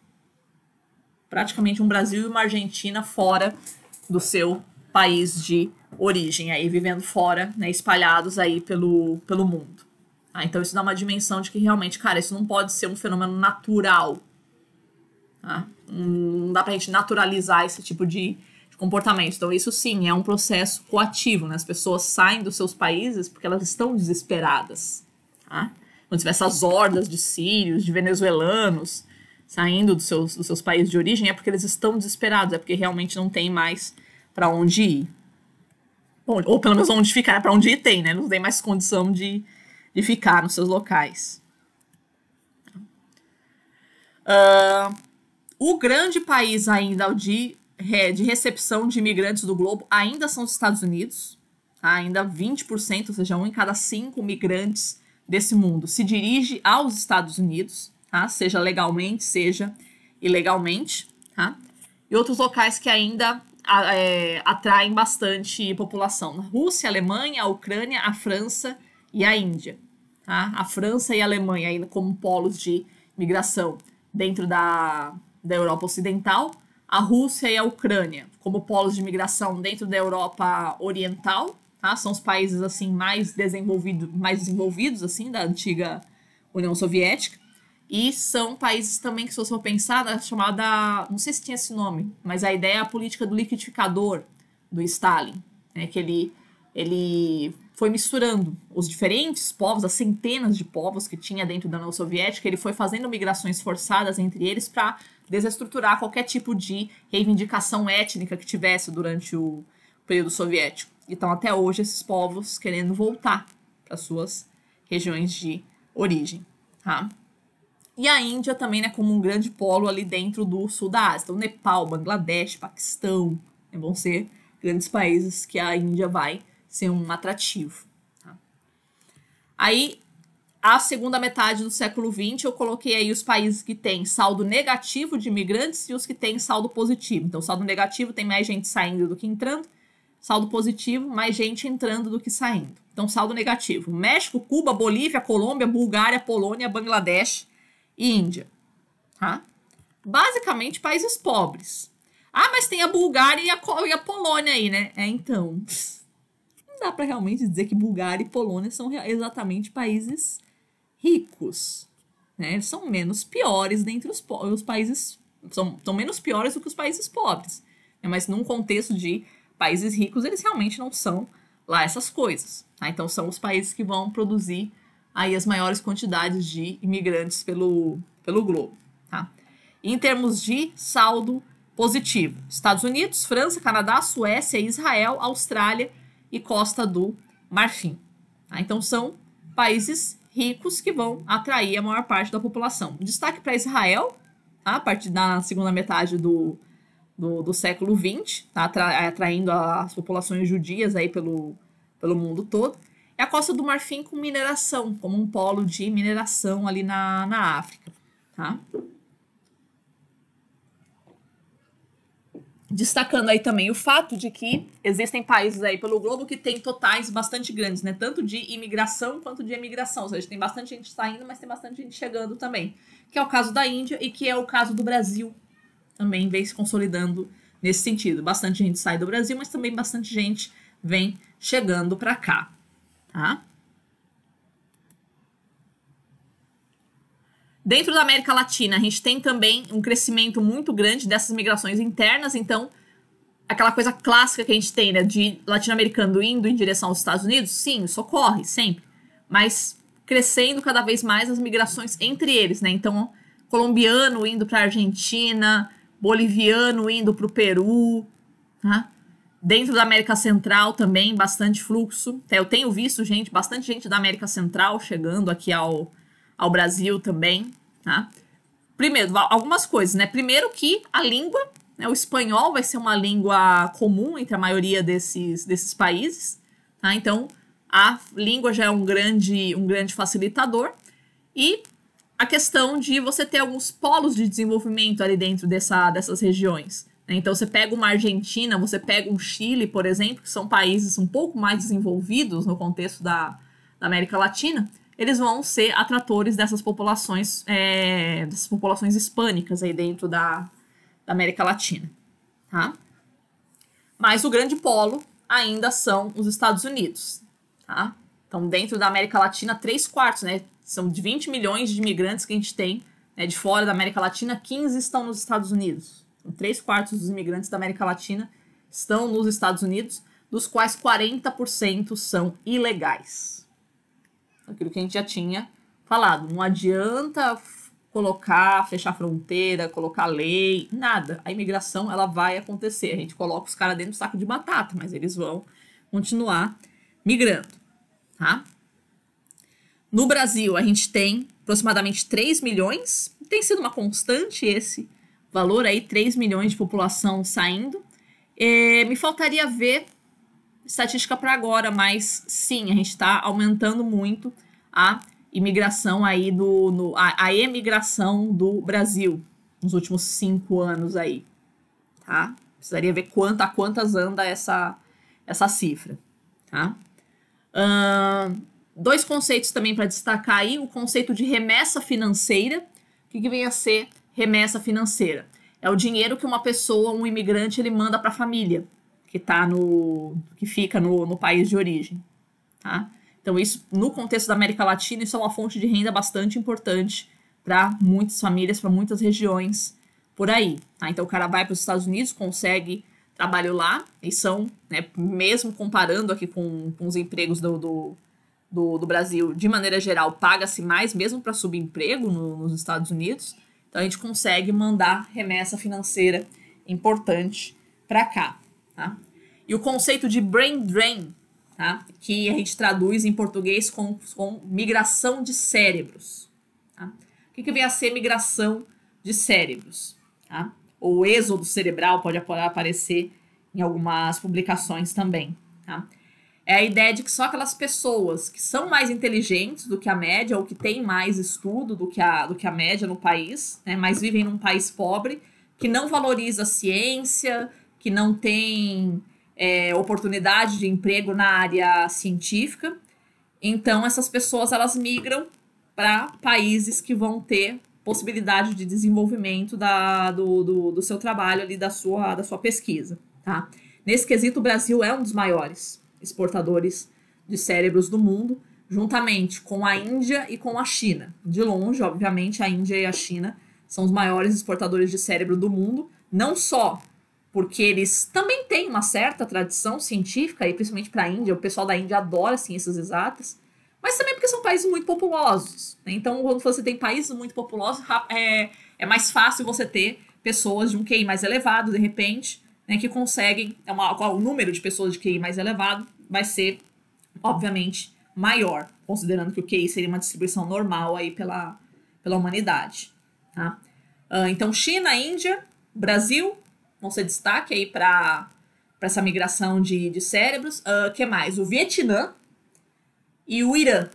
Praticamente um Brasil e uma Argentina fora do seu país de origem, aí vivendo fora, né, espalhados aí pelo, pelo mundo. Ah, então isso dá uma dimensão de que realmente, cara, isso não pode ser um fenômeno natural. Tá? Não dá pra gente naturalizar esse tipo de de comportamento. Então, isso sim é um processo coativo, né? As pessoas saem dos seus países porque elas estão desesperadas. Tá? Quando tiver essas hordas de sírios, de venezuelanos saindo dos seus, dos seus países de origem, é porque eles estão desesperados, é porque realmente não tem mais para onde ir. Bom, ou pelo menos onde ficar, para onde ir tem, né? Não tem mais condição de, de ficar nos seus locais. Uh, o grande país ainda de de recepção de imigrantes do globo ainda são os Estados Unidos. Tá? Ainda 20%, ou seja, um em cada cinco migrantes desse mundo se dirige aos Estados Unidos, tá? seja legalmente, seja ilegalmente. Tá? E outros locais que ainda é, atraem bastante população. Rússia, Alemanha, Ucrânia, a França e a Índia. Tá? A França e a Alemanha ainda como polos de migração dentro da, da Europa Ocidental a Rússia e a Ucrânia como polos de migração dentro da Europa Oriental, tá? São os países assim mais desenvolvidos, mais desenvolvidos assim da antiga União Soviética. E são países também que, se você for pensar, na né, chamada. Não sei se tinha esse nome, mas a ideia é a política do liquidificador do Stalin, né? Que ele, ele foi misturando os diferentes povos, as centenas de povos que tinha dentro da União Soviética, ele foi fazendo migrações forçadas entre eles para desestruturar qualquer tipo de reivindicação étnica que tivesse durante o período soviético. Então, até hoje, esses povos querendo voltar para suas regiões de origem. Tá? E a Índia também né, como um grande polo ali dentro do sul da Ásia. Então, Nepal, Bangladesh, Paquistão né, vão ser grandes países que a Índia vai ser um atrativo. Tá? Aí, a segunda metade do século XX, eu coloquei aí os países que têm saldo negativo de imigrantes e os que têm saldo positivo. Então, saldo negativo tem mais gente saindo do que entrando, saldo positivo, mais gente entrando do que saindo. Então, saldo negativo: México, Cuba, Bolívia, Colômbia, Bulgária, Polônia, Bangladesh e Índia. Tá? Basicamente, países pobres. Ah, mas tem a Bulgária e a, e a Polônia aí, né? É, então. Não dá para realmente dizer que Bulgária e Polônia são exatamente países ricos, né? São menos piores dentre os, os países, são, menos piores do que os países pobres. Né? Mas num contexto de países ricos, eles realmente não são lá essas coisas. Tá? Então são os países que vão produzir aí as maiores quantidades de imigrantes pelo, pelo globo. Tá? Em termos de saldo positivo, Estados Unidos, França, Canadá, Suécia, Israel, Austrália e Costa do Marfim. Tá? Então são países ricos que vão atrair a maior parte da população. Destaque para Israel, tá? a partir da segunda metade do, do, do século XX, tá? atraindo as populações judias aí pelo, pelo mundo todo. E a Costa do Marfim com mineração, como um polo de mineração ali na, na África. Tá? destacando aí também o fato de que existem países aí pelo globo que têm totais bastante grandes, né? Tanto de imigração quanto de emigração. Ou seja, tem bastante gente saindo, mas tem bastante gente chegando também. Que é o caso da Índia e que é o caso do Brasil também vem se consolidando nesse sentido. Bastante gente sai do Brasil, mas também bastante gente vem chegando para cá, tá? Dentro da América Latina, a gente tem também um crescimento muito grande dessas migrações internas, então aquela coisa clássica que a gente tem, né, de latino-americano indo em direção aos Estados Unidos, sim, isso ocorre sempre, mas crescendo cada vez mais as migrações entre eles, né? Então, colombiano indo para a Argentina, boliviano indo para o Peru, tá Dentro da América Central também, bastante fluxo. É, eu tenho visto gente, bastante gente da América Central chegando aqui ao, ao Brasil também, tá? Primeiro, algumas coisas, né? Primeiro que a língua, né? o espanhol vai ser uma língua comum entre a maioria desses, desses países, tá? Então, a língua já é um grande, um grande facilitador. E a questão de você ter alguns polos de desenvolvimento ali dentro dessa, dessas regiões. Né? Então, você pega uma Argentina, você pega um Chile, por exemplo, que são países um pouco mais desenvolvidos no contexto da, da América Latina, eles vão ser atratores dessas populações, é, dessas populações hispânicas aí dentro da, da América Latina, tá? Mas o grande polo ainda são os Estados Unidos, tá? Então, dentro da América Latina, três quartos, né? São de 20 milhões de imigrantes que a gente tem né, de fora da América Latina, 15 estão nos Estados Unidos. Então, três quartos dos imigrantes da América Latina estão nos Estados Unidos, dos quais 40% são ilegais aquilo que a gente já tinha falado. Não adianta colocar, fechar fronteira, colocar lei, nada. A imigração ela vai acontecer. A gente coloca os caras dentro do saco de batata, mas eles vão continuar migrando, tá? No Brasil, a gente tem aproximadamente 3 milhões, tem sido uma constante esse valor aí, 3 milhões de população saindo. É, me faltaria ver estatística para agora, mas sim, a gente está aumentando muito a imigração aí do. No, a, a emigração do Brasil nos últimos cinco anos aí. Tá? Precisaria ver quanto, a quantas anda essa, essa cifra. Tá? Uh, dois conceitos também para destacar aí: o conceito de remessa financeira. O que, que vem a ser remessa financeira? É o dinheiro que uma pessoa, um imigrante, ele manda para a família que tá no que fica no, no país de origem, tá? Então isso no contexto da América Latina isso é uma fonte de renda bastante importante para muitas famílias, para muitas regiões por aí. Tá? Então o cara vai para os Estados Unidos, consegue trabalho lá e são, né, mesmo comparando aqui com, com os empregos do, do, do, do Brasil, de maneira geral, paga-se mais mesmo para subemprego no, nos Estados Unidos. Então a gente consegue mandar remessa financeira importante para cá. Tá? E o conceito de brain drain, tá? que a gente traduz em português com, com migração de cérebros. Tá? O que, que vem a ser migração de cérebros? Tá? Ou êxodo cerebral pode aparecer em algumas publicações também. Tá? É a ideia de que só aquelas pessoas que são mais inteligentes do que a média ou que têm mais estudo do que a, do que a média no país, né, mas vivem num país pobre, que não valoriza a ciência, que não têm é, oportunidade de emprego na área científica. Então, essas pessoas elas migram para países que vão ter possibilidade de desenvolvimento da, do, do, do, seu trabalho ali, da sua, da sua pesquisa. Tá? Nesse quesito, o Brasil é um dos maiores exportadores de cérebros do mundo, juntamente com a Índia e com a China. De longe, obviamente, a Índia e a China são os maiores exportadores de cérebro do mundo, não só porque eles também têm uma certa tradição científica, e principalmente para a Índia, o pessoal da Índia adora ciências exatas, mas também porque são países muito populosos. Né? Então, quando você tem países muito populosos, é, é mais fácil você ter pessoas de um QI mais elevado, de repente, né, que conseguem, é uma, o número de pessoas de QI mais elevado vai ser, obviamente, maior, considerando que o QI seria uma distribuição normal aí pela, pela humanidade. Tá? Uh, então, China, Índia, Brasil, vão ser destaque aí para essa migração de, de cérebros. O uh, ah, que mais? O Vietnã e o Irã.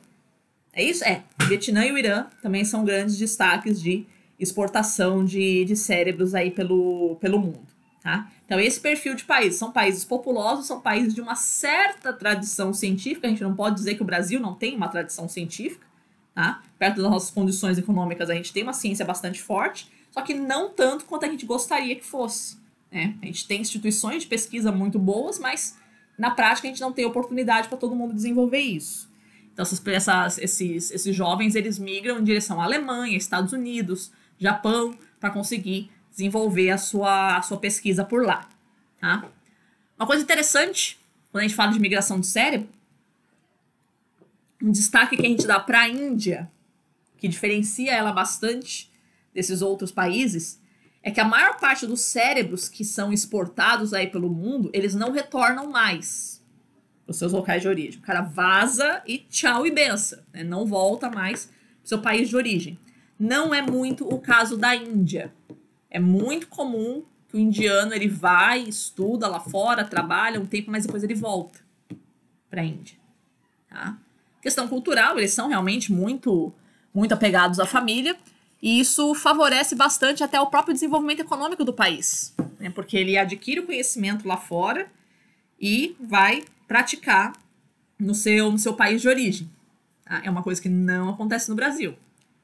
É isso? É. O Vietnã e o Irã também são grandes destaques de exportação de, de cérebros aí pelo, pelo mundo. Tá? Então, esse perfil de país são países populosos, são países de uma certa tradição científica. A gente não pode dizer que o Brasil não tem uma tradição científica. Tá? Perto das nossas condições econômicas, a gente tem uma ciência bastante forte, só que não tanto quanto a gente gostaria que fosse. Né? A gente tem instituições de pesquisa muito boas, mas na prática a gente não tem oportunidade para todo mundo desenvolver isso. Então essas, essas, esses, esses jovens eles migram em direção à Alemanha, Estados Unidos, Japão, para conseguir desenvolver a sua, a sua pesquisa por lá. Tá? Uma coisa interessante, quando a gente fala de migração do cérebro, um destaque que a gente dá para a Índia, que diferencia ela bastante desses outros países, é que a maior parte dos cérebros que são exportados aí pelo mundo, eles não retornam mais os seus locais de origem. O cara vaza e tchau e benção. Né? Não volta mais pro seu país de origem. Não é muito o caso da Índia. É muito comum que o indiano ele vai, estuda lá fora, trabalha um tempo, mas depois ele volta para a Índia. Tá? Questão cultural, eles são realmente muito muito apegados à família. E isso favorece bastante até o próprio desenvolvimento econômico do país, né? porque ele adquire o conhecimento lá fora e vai praticar no seu, no seu país de origem. Tá? É uma coisa que não acontece no Brasil.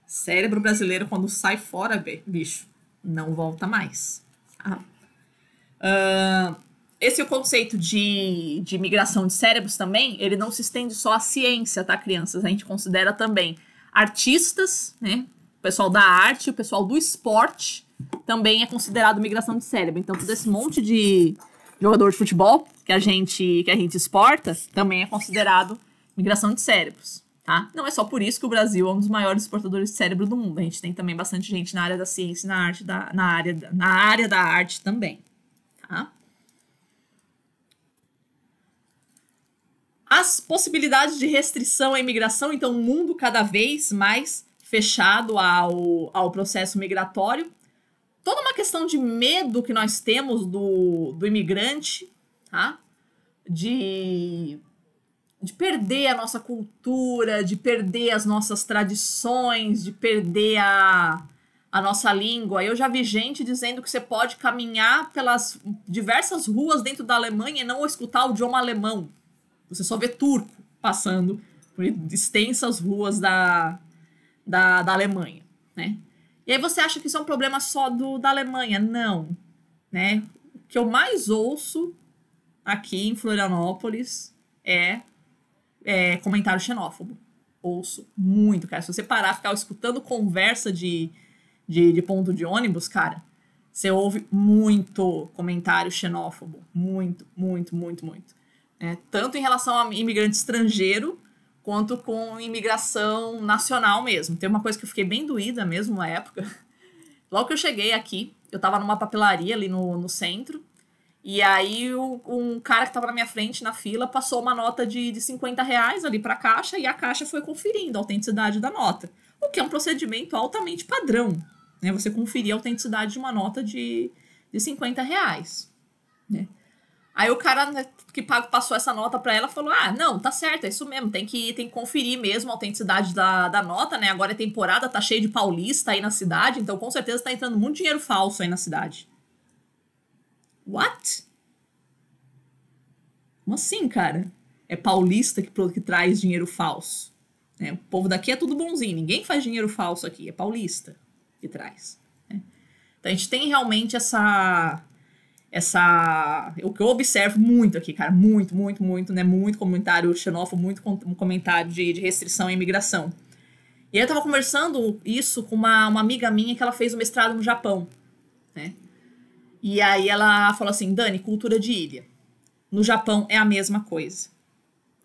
Cérebro brasileiro, quando sai fora, bicho, não volta mais. Uh, esse é conceito de, de migração de cérebros também, ele não se estende só à ciência, tá, crianças? A gente considera também artistas, né? pessoal da arte, o pessoal do esporte também é considerado migração de cérebro. Então, todo esse monte de jogador de futebol que a gente, que a gente exporta também é considerado migração de cérebros. Tá? Não é só por isso que o Brasil é um dos maiores exportadores de cérebro do mundo. A gente tem também bastante gente na área da ciência e na, arte da, na, área, na área da arte também. Tá? As possibilidades de restrição à imigração, então, o mundo cada vez mais fechado ao, ao processo migratório. Toda uma questão de medo que nós temos do, do imigrante, tá? De, de perder a nossa cultura, de perder as nossas tradições, de perder a, a nossa língua. Eu já vi gente dizendo que você pode caminhar pelas diversas ruas dentro da Alemanha e não escutar o idioma alemão. Você só vê turco passando por extensas ruas da, da, da Alemanha, né? E aí você acha que isso é um problema só do, da Alemanha? Não, né? O que eu mais ouço aqui em Florianópolis é, é comentário xenófobo. Ouço muito, cara. Se você parar, ficar escutando conversa de, de, de ponto de ônibus, cara, você ouve muito comentário xenófobo. Muito, muito, muito, muito. É, tanto em relação a imigrante estrangeiro, quanto com imigração nacional mesmo. Tem uma coisa que eu fiquei bem doída mesmo na época. Logo que eu cheguei aqui, eu tava numa papelaria ali no, no centro, e aí o, um cara que tava na minha frente na fila passou uma nota de, de 50 reais ali pra caixa, e a caixa foi conferindo a autenticidade da nota. O que é um procedimento altamente padrão, né? Você conferir a autenticidade de uma nota de, de 50 reais, né? Aí o cara né, que passou essa nota para ela falou: ah, não, tá certo, é isso mesmo, tem que, tem que conferir mesmo a autenticidade da, da nota, né? Agora é temporada, tá cheio de paulista aí na cidade, então com certeza tá entrando muito dinheiro falso aí na cidade. What? Como assim, cara? É paulista que, que traz dinheiro falso. Né? O povo daqui é tudo bonzinho, ninguém faz dinheiro falso aqui, é paulista que traz. Né? Então a gente tem realmente essa essa. O que eu observo muito aqui, cara, muito, muito, muito, né? Muito comentário xenófobo, muito comentário de, de restrição à imigração. E aí eu tava conversando isso com uma, uma amiga minha que ela fez o mestrado no Japão, né? E aí ela falou assim: Dani, cultura de ilha. No Japão é a mesma coisa.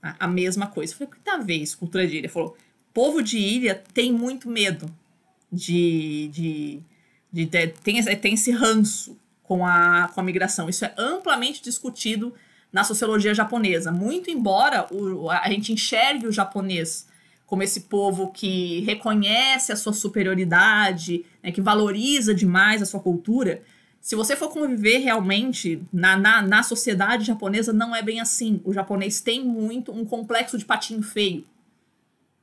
A, a mesma coisa. Eu falei, que vez cultura de ilha? Falou, povo de ilha tem muito medo de, de, de, de tem, tem esse ranço com a, com a migração. Isso é amplamente discutido na sociologia japonesa, muito embora o, a gente enxergue o japonês como esse povo que reconhece a sua superioridade, né, que valoriza demais a sua cultura. Se você for conviver realmente na, na, na sociedade japonesa, não é bem assim. O japonês tem muito um complexo de patinho feio.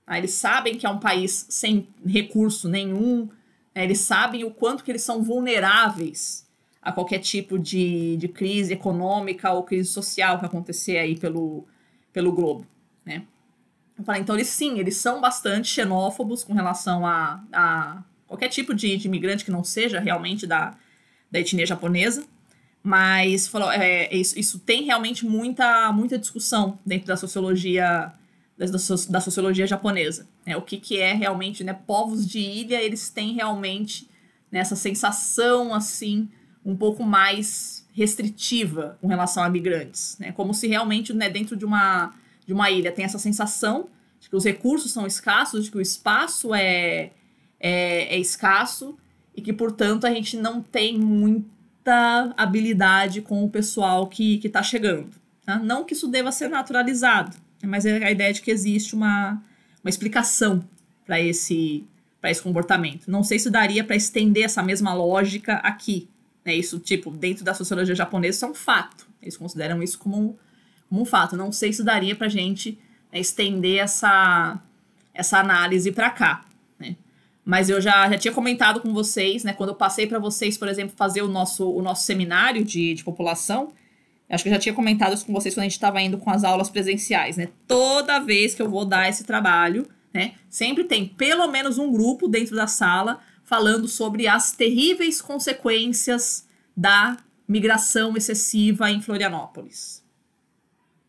Ah, eles sabem que é um país sem recurso nenhum, né, eles sabem o quanto que eles são vulneráveis a qualquer tipo de, de crise econômica ou crise social que acontecer aí pelo, pelo globo, né? Eu falei, então eles sim, eles são bastante xenófobos com relação a, a qualquer tipo de, de imigrante que não seja realmente da, da etnia japonesa, mas falou, é, é isso, isso tem realmente muita, muita discussão dentro da sociologia da, sociologia japonesa. Né? O que, que é realmente, né? Povos de ilha, eles têm realmente né, essa sensação, assim, um pouco mais restritiva com relação a migrantes, né? Como se realmente, né, dentro de uma de uma ilha tem essa sensação de que os recursos são escassos, de que o espaço é, é, é escasso e que, portanto, a gente não tem muita habilidade com o pessoal que está chegando. Tá? Não que isso deva ser naturalizado, né? mas é a ideia de que existe uma, uma explicação para esse, para esse comportamento. Não sei se daria para estender essa mesma lógica aqui, né? Isso, tipo, dentro da sociologia japonesa, isso é um fato. Eles consideram isso como um, como um fato. Não sei se daria a gente né, estender essa, essa análise para cá. Né? Mas eu já, já tinha comentado com vocês, né? Quando eu passei para vocês, por exemplo, fazer o nosso, o nosso seminário de, de população, acho que eu já tinha comentado isso com vocês quando a gente estava indo com as aulas presenciais, né? Toda vez que eu vou dar esse trabalho, né? Sempre tem pelo menos um grupo dentro da sala falando sobre as terríveis consequências da migração excessiva em Florianópolis.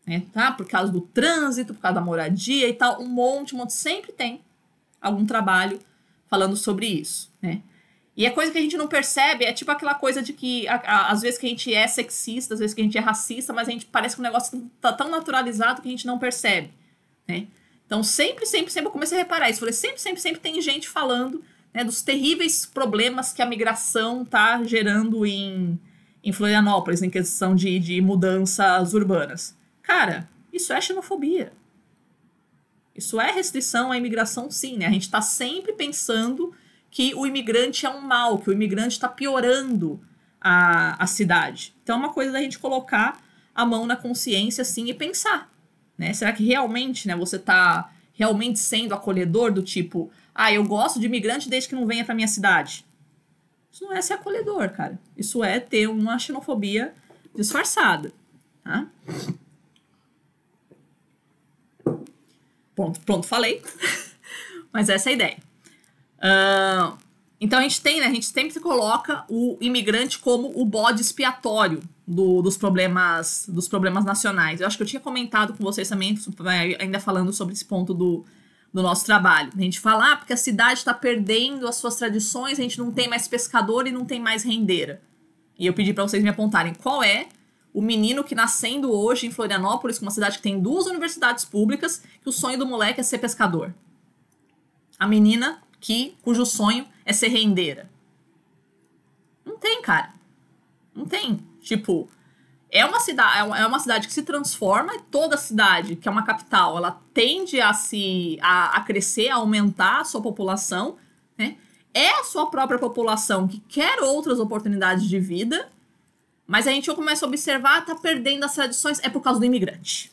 É, tá? Por causa do trânsito, por causa da moradia e tal, um monte, um monte. Sempre tem algum trabalho falando sobre isso, né? E a coisa que a gente não percebe é tipo aquela coisa de que a, a, às vezes que a gente é sexista, às vezes que a gente é racista, mas a gente parece que o negócio tá tão naturalizado que a gente não percebe, né? Então sempre, sempre, sempre eu comecei a reparar isso. Falei, sempre, sempre, sempre tem gente falando né, dos terríveis problemas que a migração está gerando em, em Florianópolis, em questão de, de mudanças urbanas. Cara, isso é xenofobia. Isso é restrição à imigração, sim, né? A gente está sempre pensando que o imigrante é um mal, que o imigrante está piorando a, a cidade. Então é uma coisa da gente colocar a mão na consciência, assim, e pensar, né? Será que realmente, né, você está realmente sendo acolhedor do tipo, ah, eu gosto de imigrante desde que não venha para minha cidade. Isso não é ser acolhedor, cara. Isso é ter uma xenofobia disfarçada. Tá? Pronto, pronto falei. Mas essa é a ideia. Uh, então a gente tem, né? A gente sempre coloca o imigrante como o bode expiatório do, dos problemas dos problemas nacionais. Eu acho que eu tinha comentado com vocês também, ainda falando sobre esse ponto do do nosso trabalho. A gente fala, ah, porque a cidade está perdendo as suas tradições, a gente não tem mais pescador e não tem mais rendeira. E eu pedi para vocês me apontarem qual é o menino que nascendo hoje em Florianópolis, com uma cidade que tem duas universidades públicas, que o sonho do moleque é ser pescador. A menina que cujo sonho é ser rendeira. Não tem, cara. Não tem. Tipo, é uma cidade é, é uma cidade que se transforma e toda cidade que é uma capital ela tende a se a, a crescer a aumentar a sua população né? é a sua própria população que quer outras oportunidades de vida mas a gente começa a observar tá perdendo as tradições é por causa do imigrante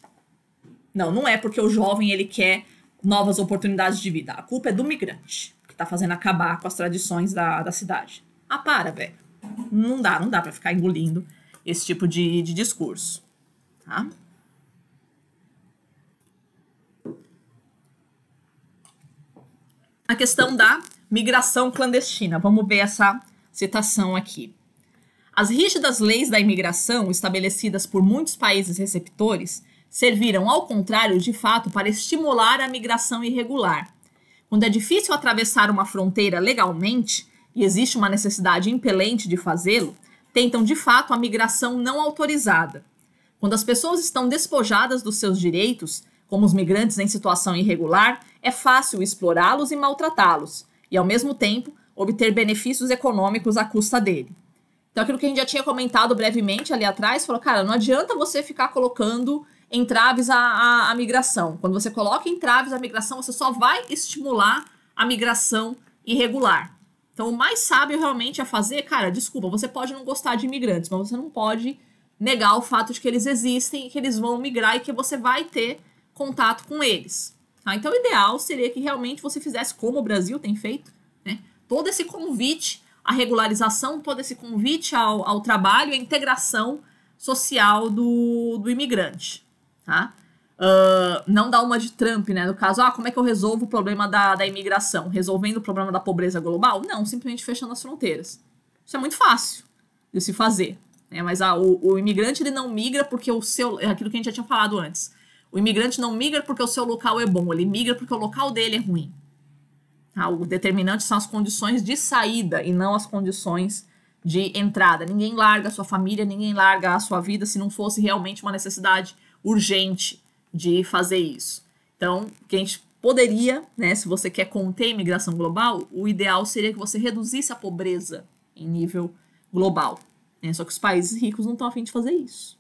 não não é porque o jovem ele quer novas oportunidades de vida a culpa é do imigrante que tá fazendo acabar com as tradições da, da cidade ah para velho não dá não dá para ficar engolindo esse tipo de, de discurso. Tá? A questão da migração clandestina. Vamos ver essa citação aqui. As rígidas leis da imigração estabelecidas por muitos países receptores serviram, ao contrário, de fato, para estimular a migração irregular. Quando é difícil atravessar uma fronteira legalmente e existe uma necessidade impelente de fazê-lo, tentam de fato a migração não autorizada. Quando as pessoas estão despojadas dos seus direitos, como os migrantes em situação irregular, é fácil explorá-los e maltratá-los, e ao mesmo tempo obter benefícios econômicos à custa dele. Então, aquilo que a gente já tinha comentado brevemente ali atrás, falou, cara, não adianta você ficar colocando entraves à, à, à migração. Quando você coloca entraves à migração, você só vai estimular a migração irregular. Então, o mais sábio realmente a fazer, cara, desculpa, você pode não gostar de imigrantes, mas você não pode negar o fato de que eles existem, que eles vão migrar e que você vai ter contato com eles. Tá? Então, o ideal seria que realmente você fizesse como o Brasil tem feito, né? todo esse convite à regularização, todo esse convite ao, ao trabalho, à integração social do, do imigrante. Tá? Uh, não dá uma de Trump, né? No caso, ah, como é que eu resolvo o problema da, da imigração? Resolvendo o problema da pobreza global? Não, simplesmente fechando as fronteiras. Isso é muito fácil de se fazer. Né? Mas ah, o, o, imigrante ele não migra porque o seu. É aquilo que a gente já tinha falado antes. O imigrante não migra porque o seu local é bom, ele migra porque o local dele é ruim. Ah, o determinante são as condições de saída e não as condições de entrada. Ninguém larga a sua família, ninguém larga a sua vida se não fosse realmente uma necessidade urgente de fazer isso. Então, que a gente poderia, né, se você quer conter a imigração global, o ideal seria que você reduzisse a pobreza em nível global. Né? Só que os países ricos não estão afim de fazer isso.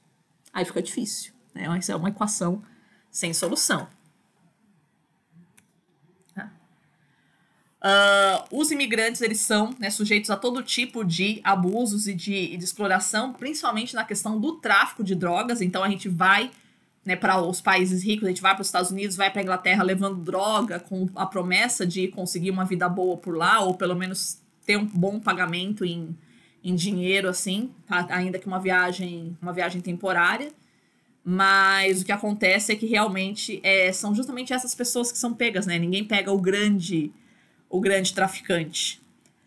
Aí fica difícil. Né? Essa é uma equação sem solução. Uh, os imigrantes eles são né, sujeitos a todo tipo de abusos e de, e de, exploração, principalmente na questão do tráfico de drogas. Então a gente vai né, para os países ricos, a gente vai para os Estados Unidos, vai para a Inglaterra levando droga com a promessa de conseguir uma vida boa por lá, ou pelo menos ter um bom pagamento em, em dinheiro, assim, ainda que uma viagem, uma viagem temporária. Mas o que acontece é que realmente é, são justamente essas pessoas que são pegas, né? Ninguém pega o grande, o grande traficante.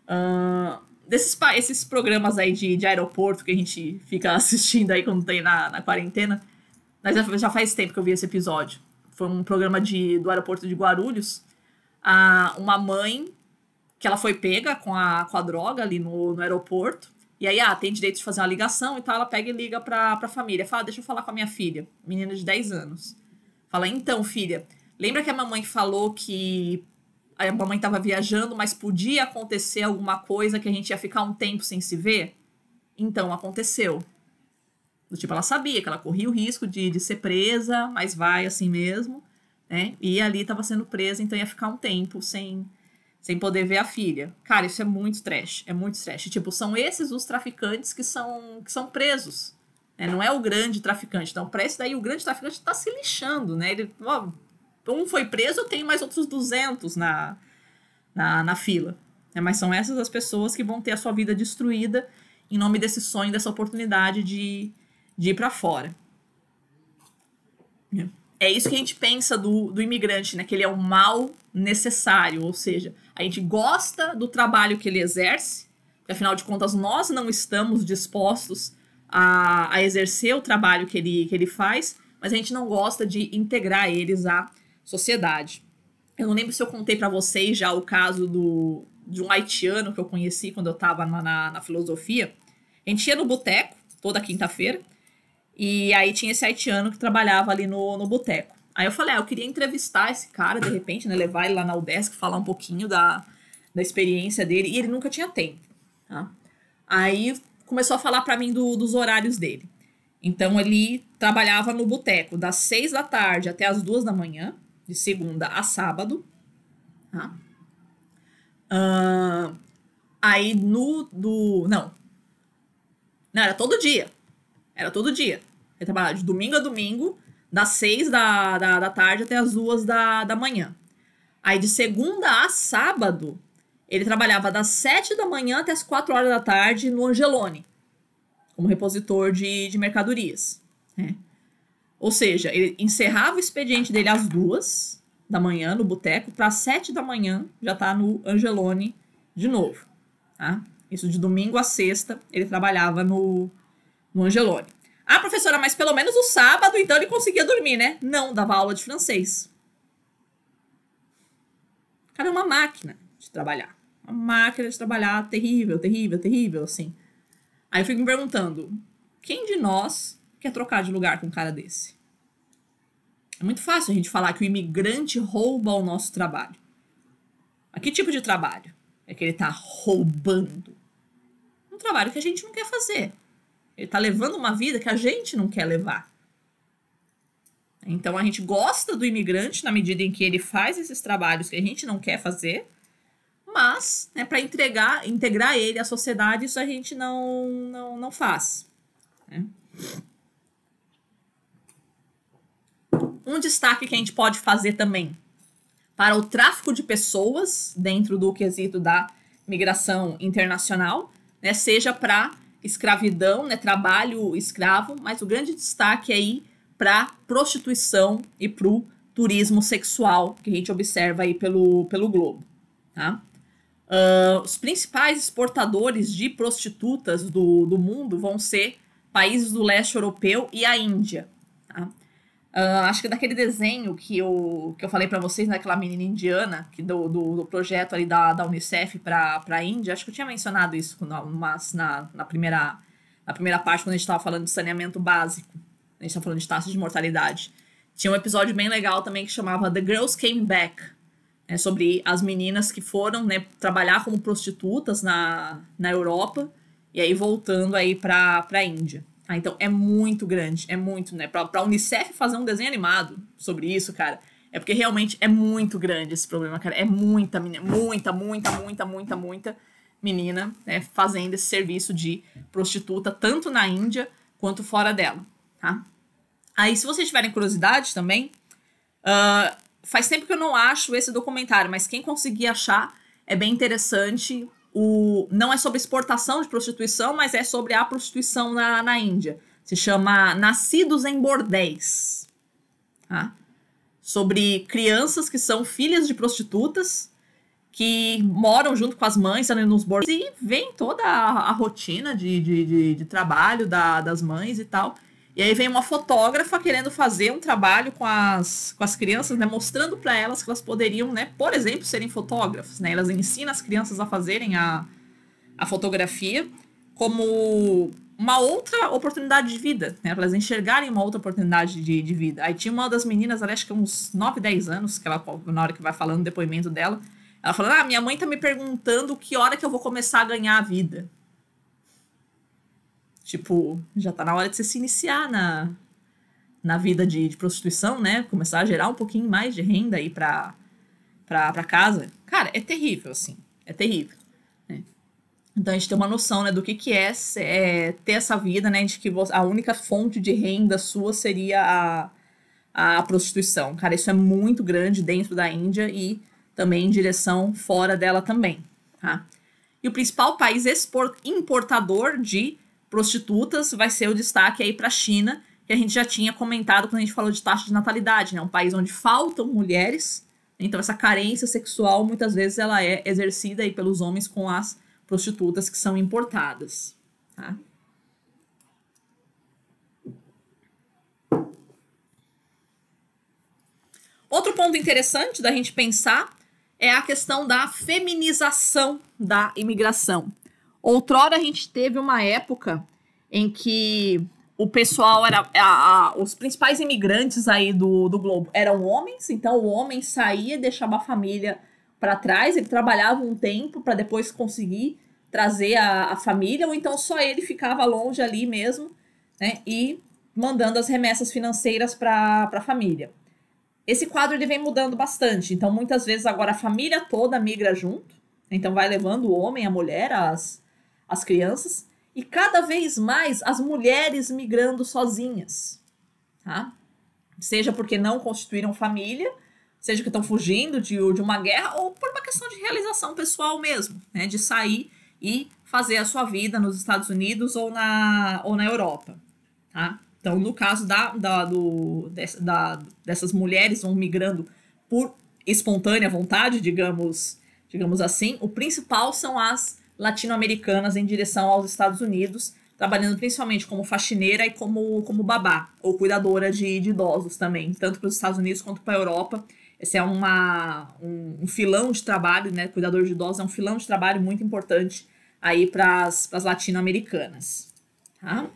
Uh, desses esses programas aí de, de aeroporto que a gente fica assistindo aí quando tem na, na quarentena, mas já faz tempo que eu vi esse episódio. Foi um programa de, do aeroporto de Guarulhos. A, uma mãe que ela foi pega com a, com a droga ali no, no aeroporto. E aí, ah, tem direito de fazer uma ligação e tal. Ela pega e liga pra, pra família. Fala, deixa eu falar com a minha filha, menina de 10 anos. Fala, então, filha, lembra que a mamãe falou que a mamãe estava viajando, mas podia acontecer alguma coisa que a gente ia ficar um tempo sem se ver? Então, aconteceu. Do tipo, ela sabia que ela corria o risco de, de ser presa, mas vai assim mesmo, né? E ali estava sendo presa, então ia ficar um tempo sem, sem poder ver a filha. Cara, isso é muito trash, é muito trash. Tipo, são esses os traficantes que são, que são presos. Né? Não é o grande traficante. Então, para esse daí, o grande traficante está se lixando, né? Ele, ó, um foi preso, tem mais outros 200 na, na, na fila. Né? Mas são essas as pessoas que vão ter a sua vida destruída em nome desse sonho, dessa oportunidade de, de ir para fora. É isso que a gente pensa do, do imigrante, né? Que ele é um mal necessário, ou seja, a gente gosta do trabalho que ele exerce, porque afinal de contas nós não estamos dispostos a, a exercer o trabalho que ele, que ele faz, mas a gente não gosta de integrar eles à sociedade. Eu não lembro se eu contei para vocês já o caso do, de um haitiano que eu conheci quando eu estava na, na, na filosofia. A gente ia no boteco toda quinta-feira, e aí tinha esse haitiano que trabalhava ali no, no boteco. Aí eu falei, ah, eu queria entrevistar esse cara, de repente, né? Levar ele lá na UDESC, falar um pouquinho da, da experiência dele. E ele nunca tinha tempo, tá? Aí começou a falar para mim do, dos horários dele. Então ele trabalhava no boteco das seis da tarde até as duas da manhã, de segunda a sábado. Tá? Uh, aí no do. Não. Não, era todo dia. Era todo dia. Ele é trabalhava de domingo a domingo, das seis da, da, da tarde até as duas da, da manhã. Aí de segunda a sábado, ele trabalhava das sete da manhã até as quatro horas da tarde no Angelone, como repositor de, de mercadorias. Né? Ou seja, ele encerrava o expediente dele às duas da manhã no boteco, para sete da manhã já tá no Angelone de novo. Tá? Isso de domingo a sexta ele trabalhava no, no Angelone. Ah, professora, mas pelo menos o sábado, então ele conseguia dormir, né? Não, dava aula de francês. O cara é uma máquina de trabalhar. Uma máquina de trabalhar terrível, terrível, terrível, assim. Aí eu fico me perguntando, quem de nós quer trocar de lugar com um cara desse? É muito fácil a gente falar que o imigrante rouba o nosso trabalho. Mas que tipo de trabalho? É que ele tá roubando. Um trabalho que a gente não quer fazer. Ele está levando uma vida que a gente não quer levar. Então a gente gosta do imigrante na medida em que ele faz esses trabalhos que a gente não quer fazer, mas né, para entregar, integrar ele à sociedade, isso a gente não, não, não faz. Né? Um destaque que a gente pode fazer também para o tráfico de pessoas dentro do quesito da migração internacional, né, seja para escravidão, né, trabalho escravo, mas o grande destaque aí para prostituição e para o turismo sexual que a gente observa aí pelo, pelo globo. Tá? Uh, os principais exportadores de prostitutas do, do mundo vão ser países do leste europeu e a Índia. Uh, acho que daquele desenho que eu, que eu falei para vocês, naquela né, menina indiana, que do, do, do, projeto ali da, da Unicef para a Índia, acho que eu tinha mencionado isso na, mas na, na, primeira, na primeira parte, quando a gente estava falando de saneamento básico, a gente estava tá falando de taxa de mortalidade. Tinha um episódio bem legal também que chamava The Girls Came Back, né, sobre as meninas que foram né, trabalhar como prostitutas na, na Europa e aí voltando aí para a Índia. Ah, então é muito grande, é muito, né? Pra, pra Unicef fazer um desenho animado sobre isso, cara, é porque realmente é muito grande esse problema, cara. É muita menina, muita, muita, muita, muita, muita menina né, fazendo esse serviço de prostituta, tanto na Índia quanto fora dela, tá? Aí, se vocês tiverem curiosidade também, uh, faz tempo que eu não acho esse documentário, mas quem conseguir achar é bem interessante o, não é sobre exportação de prostituição, mas é sobre a prostituição na, na Índia. Se chama Nascidos em Bordéis. Tá? Sobre crianças que são filhas de prostitutas, que moram junto com as mães nos bordéis e vem toda a, a rotina de, de, de, de trabalho da, das mães e tal. E aí vem uma fotógrafa querendo fazer um trabalho com as, com as crianças, né, mostrando para elas que elas poderiam, né, por exemplo, serem fotógrafas. Né? Elas ensinam as crianças a fazerem a, a fotografia como uma outra oportunidade de vida, né? Para elas enxergarem uma outra oportunidade de, de vida. Aí tinha uma das meninas, acho que é uns 9, 10 anos, que ela, na hora que vai falando o depoimento dela, ela falou Ah, minha mãe tá me perguntando que hora que eu vou começar a ganhar a vida. Tipo, já tá na hora de você se iniciar na, na vida de, de prostituição, né? Começar a gerar um pouquinho mais de renda aí pra, pra, pra casa. Cara, é terrível, assim. É terrível. Né? Então a gente tem uma noção, né, do que que é, é ter essa vida, né, de que a única fonte de renda sua seria a, a prostituição. Cara, isso é muito grande dentro da Índia e também em direção fora dela também, tá? E o principal país exportador de prostitutas vai ser o destaque aí para a China, que a gente já tinha comentado quando a gente falou de taxa de natalidade, né? Um país onde faltam mulheres, né? então essa carência sexual muitas vezes ela é exercida aí pelos homens com as prostitutas que são importadas, tá? Outro ponto interessante da gente pensar é a questão da feminização da imigração. Outrora a gente teve uma época em que o pessoal era. A, a, os principais imigrantes aí do, do globo eram homens, então o homem saía e deixava a família para trás, ele trabalhava um tempo para depois conseguir trazer a, a, família, ou então só ele ficava longe ali mesmo, né? E mandando as remessas financeiras para a família. Esse quadro ele vem mudando bastante, então muitas vezes agora a família toda migra junto, então vai levando o homem, a mulher, as, as crianças, e cada vez mais as mulheres migrando sozinhas, tá? Seja porque não constituíram família, seja que estão fugindo de, de uma guerra, ou por uma questão de realização pessoal mesmo, né? De sair e fazer a sua vida nos Estados Unidos ou na, ou na Europa, tá? Então, no caso da, da, do, da, dessas mulheres vão migrando por espontânea vontade, digamos, digamos assim, o principal são as latino-americanas em direção aos Estados Unidos, trabalhando principalmente como faxineira e como, como babá, ou cuidadora de, de idosos também, tanto para os Estados Unidos quanto para a Europa. Esse é uma, um, um, filão de trabalho, né? Cuidador de idosos é um filão de trabalho muito importante aí para as latino-americanas. Tá?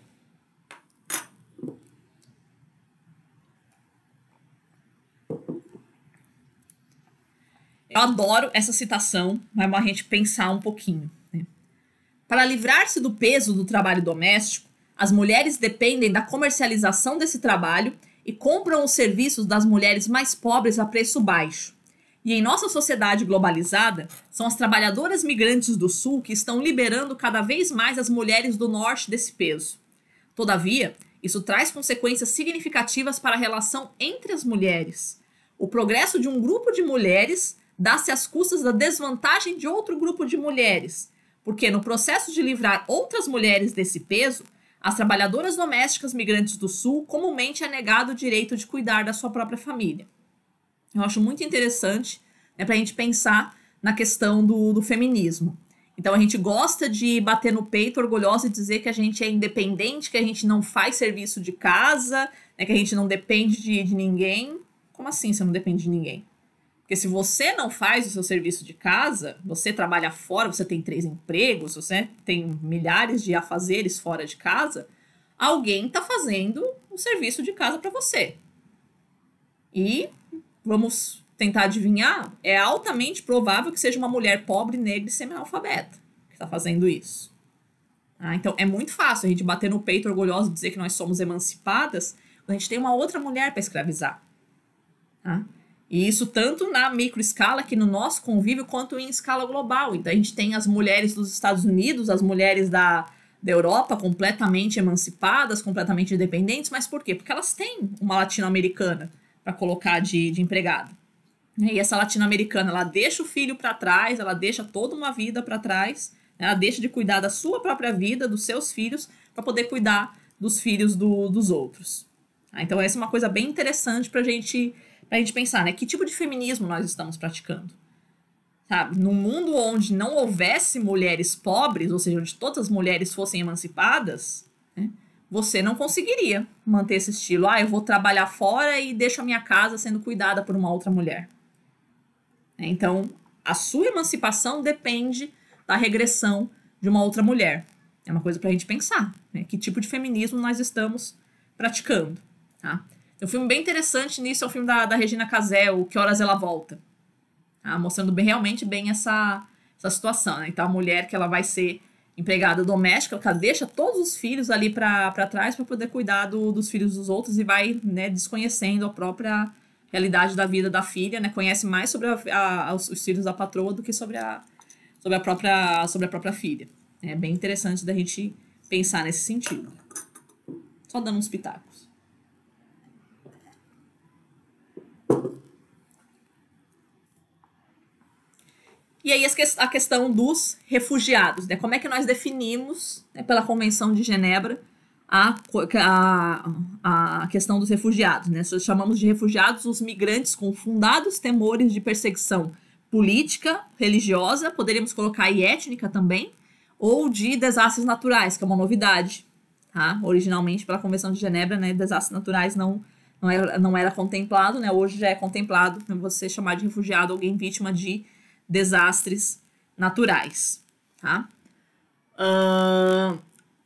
Eu adoro essa citação, mas é a gente pensar um pouquinho. Para livrar-se do peso do trabalho doméstico, as mulheres dependem da comercialização desse trabalho e compram os serviços das mulheres mais pobres a preço baixo. E em nossa sociedade globalizada, são as trabalhadoras migrantes do Sul que estão liberando cada vez mais as mulheres do Norte desse peso. Todavia, isso traz consequências significativas para a relação entre as mulheres. O progresso de um grupo de mulheres dá-se às custas da desvantagem de outro grupo de mulheres porque no processo de livrar outras mulheres desse peso, as trabalhadoras domésticas migrantes do Sul comumente é negado o direito de cuidar da sua própria família. Eu acho muito interessante né, para a gente pensar na questão do, do, feminismo. Então a gente gosta de bater no peito orgulhosa e dizer que a gente é independente, que a gente não faz serviço de casa, né, que a gente não depende de, de ninguém. Como assim você não depende de ninguém? Porque se você não faz o seu serviço de casa, você trabalha fora, você tem três empregos, você tem milhares de afazeres fora de casa, alguém está fazendo o um serviço de casa para você. E vamos tentar adivinhar, é altamente provável que seja uma mulher pobre, negra e semi-analfabeta que está fazendo isso. Ah, então é muito fácil a gente bater no peito orgulhoso e dizer que nós somos emancipadas, quando a gente tem uma outra mulher para escravizar. Tá? Ah. E isso tanto na microescala, que no nosso convívio, quanto em escala global. Então a gente tem as mulheres dos Estados Unidos, as mulheres da, da Europa completamente emancipadas, completamente independentes, mas por quê? Porque elas têm uma latino-americana para colocar de, de empregada E essa latino-americana, ela deixa o filho para trás, ela deixa toda uma vida para trás, né? ela deixa de cuidar da sua própria vida, dos seus filhos, para poder cuidar dos filhos do, dos outros. Ah, então, essa é uma coisa bem interessante para a gente para a gente pensar, né? Que tipo de feminismo nós estamos praticando? Sabe? Num mundo onde não houvesse mulheres pobres, ou seja, onde todas as mulheres fossem emancipadas, né? você não conseguiria manter esse estilo. Ah, eu vou trabalhar fora e deixo a minha casa sendo cuidada por uma outra mulher. É, então, a sua emancipação depende da regressão de uma outra mulher. É uma coisa para a gente pensar, né? Que tipo de feminismo nós estamos praticando, tá? Um filme bem interessante nisso é o filme da, da Regina Casé, o Que Horas Ela Volta. Tá? Mostrando bem, realmente bem essa, essa situação. Né? Então, a mulher que ela vai ser empregada doméstica, ela deixa todos os filhos ali para trás para poder cuidar do, dos filhos dos outros e vai né, desconhecendo a própria realidade da vida da filha, né? Conhece mais sobre a, a, os, os, filhos da patroa do que sobre a, sobre a, própria, sobre a própria filha. É bem interessante da gente pensar nesse sentido. Só dando uns pitacos. E aí a questão dos refugiados, né? Como é que nós definimos, né, pela Convenção de Genebra, a, a, a questão dos refugiados, né? Nós chamamos de refugiados os migrantes com fundados temores de perseguição política, religiosa, poderíamos colocar aí étnica também, ou de desastres naturais, que é uma novidade, tá? Originalmente pela Convenção de Genebra, né? Desastres naturais não não era, não era contemplado, né? Hoje já é contemplado né, você chamar de refugiado alguém vítima de desastres naturais, tá? Uh,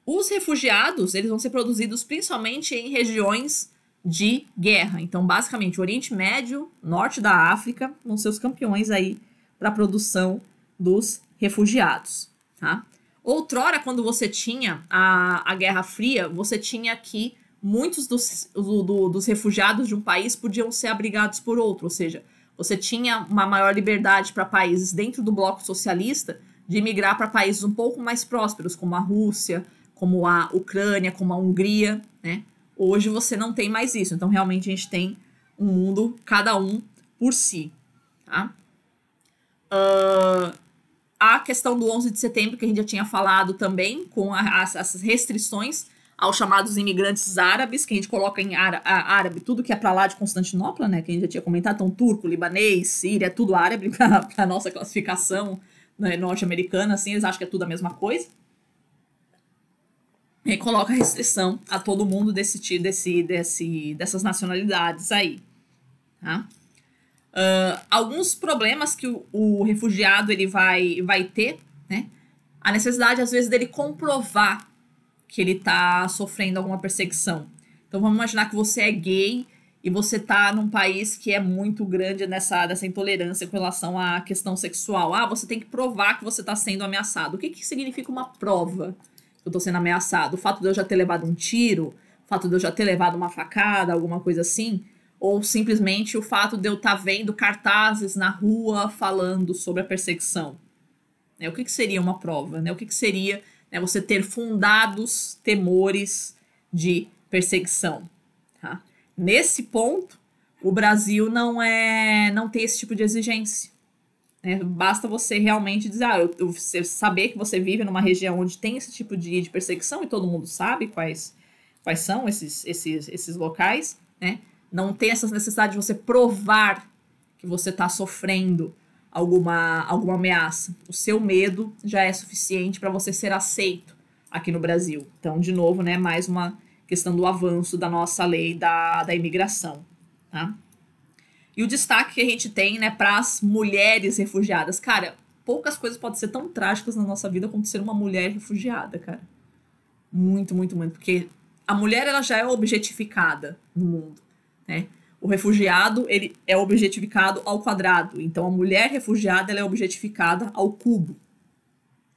os refugiados, eles vão ser produzidos principalmente em regiões de guerra. Então, basicamente, Oriente Médio, Norte da África, vão ser os campeões aí para a produção dos refugiados, tá? Outrora, quando você tinha a, a Guerra Fria, você tinha aqui muitos dos, do, dos refugiados de um país podiam ser abrigados por outro, ou seja, você tinha uma maior liberdade para países dentro do bloco socialista de migrar para países um pouco mais prósperos, como a Rússia, como a Ucrânia, como a Hungria, né? Hoje você não tem mais isso, então realmente a gente tem um mundo, cada um por si, tá? Uh, a questão do 11 de setembro, que a gente já tinha falado também, com a, as, as restrições aos chamados imigrantes árabes, que a gente coloca em árabe tudo que é para lá de Constantinopla, né, que a gente já tinha comentado, então turco, libanês, síria, é tudo árabe para a nossa classificação né, norte-americana, assim, eles acham que é tudo a mesma coisa. E coloca restrição a todo mundo desse, desse, desse, dessas nacionalidades aí, tá? Uh, alguns problemas que o, o refugiado ele vai, vai ter, né? A necessidade, às vezes, dele comprovar que ele tá sofrendo alguma perseguição. Então vamos imaginar que você é gay e você tá num país que é muito grande nessa, dessa intolerância com relação à questão sexual. Ah, você tem que provar que você está sendo ameaçado. O que, que significa uma prova que eu tô sendo ameaçado? O fato de eu já ter levado um tiro, o fato de eu já ter levado uma facada, alguma coisa assim? Ou simplesmente o fato de eu estar tá vendo cartazes na rua falando sobre a perseguição? Né, o que, que seria uma prova? Né? O que, que seria né, você ter fundados temores de perseguição. Tá? Nesse ponto, o Brasil não é, não tem esse tipo de exigência. Né? Basta você realmente dizer, ah, eu, eu, saber que você vive numa região onde tem esse tipo de, de perseguição e todo mundo sabe quais, quais são esses, esses, esses locais, né? Não tem essa necessidade de você provar que você está sofrendo alguma, alguma ameaça. O seu medo já é suficiente para você ser aceito aqui no Brasil. Então, de novo, né, mais uma questão do avanço da nossa lei da, da imigração. Tá? E o destaque que a gente tem né, para as mulheres refugiadas. Cara, poucas coisas podem ser tão trágicas na nossa vida como ser uma mulher refugiada, cara. Muito, muito, muito. Porque a mulher ela já é objetificada no mundo. Né? O refugiado ele é objetificado ao quadrado. Então, a mulher refugiada ela é objetificada ao cubo.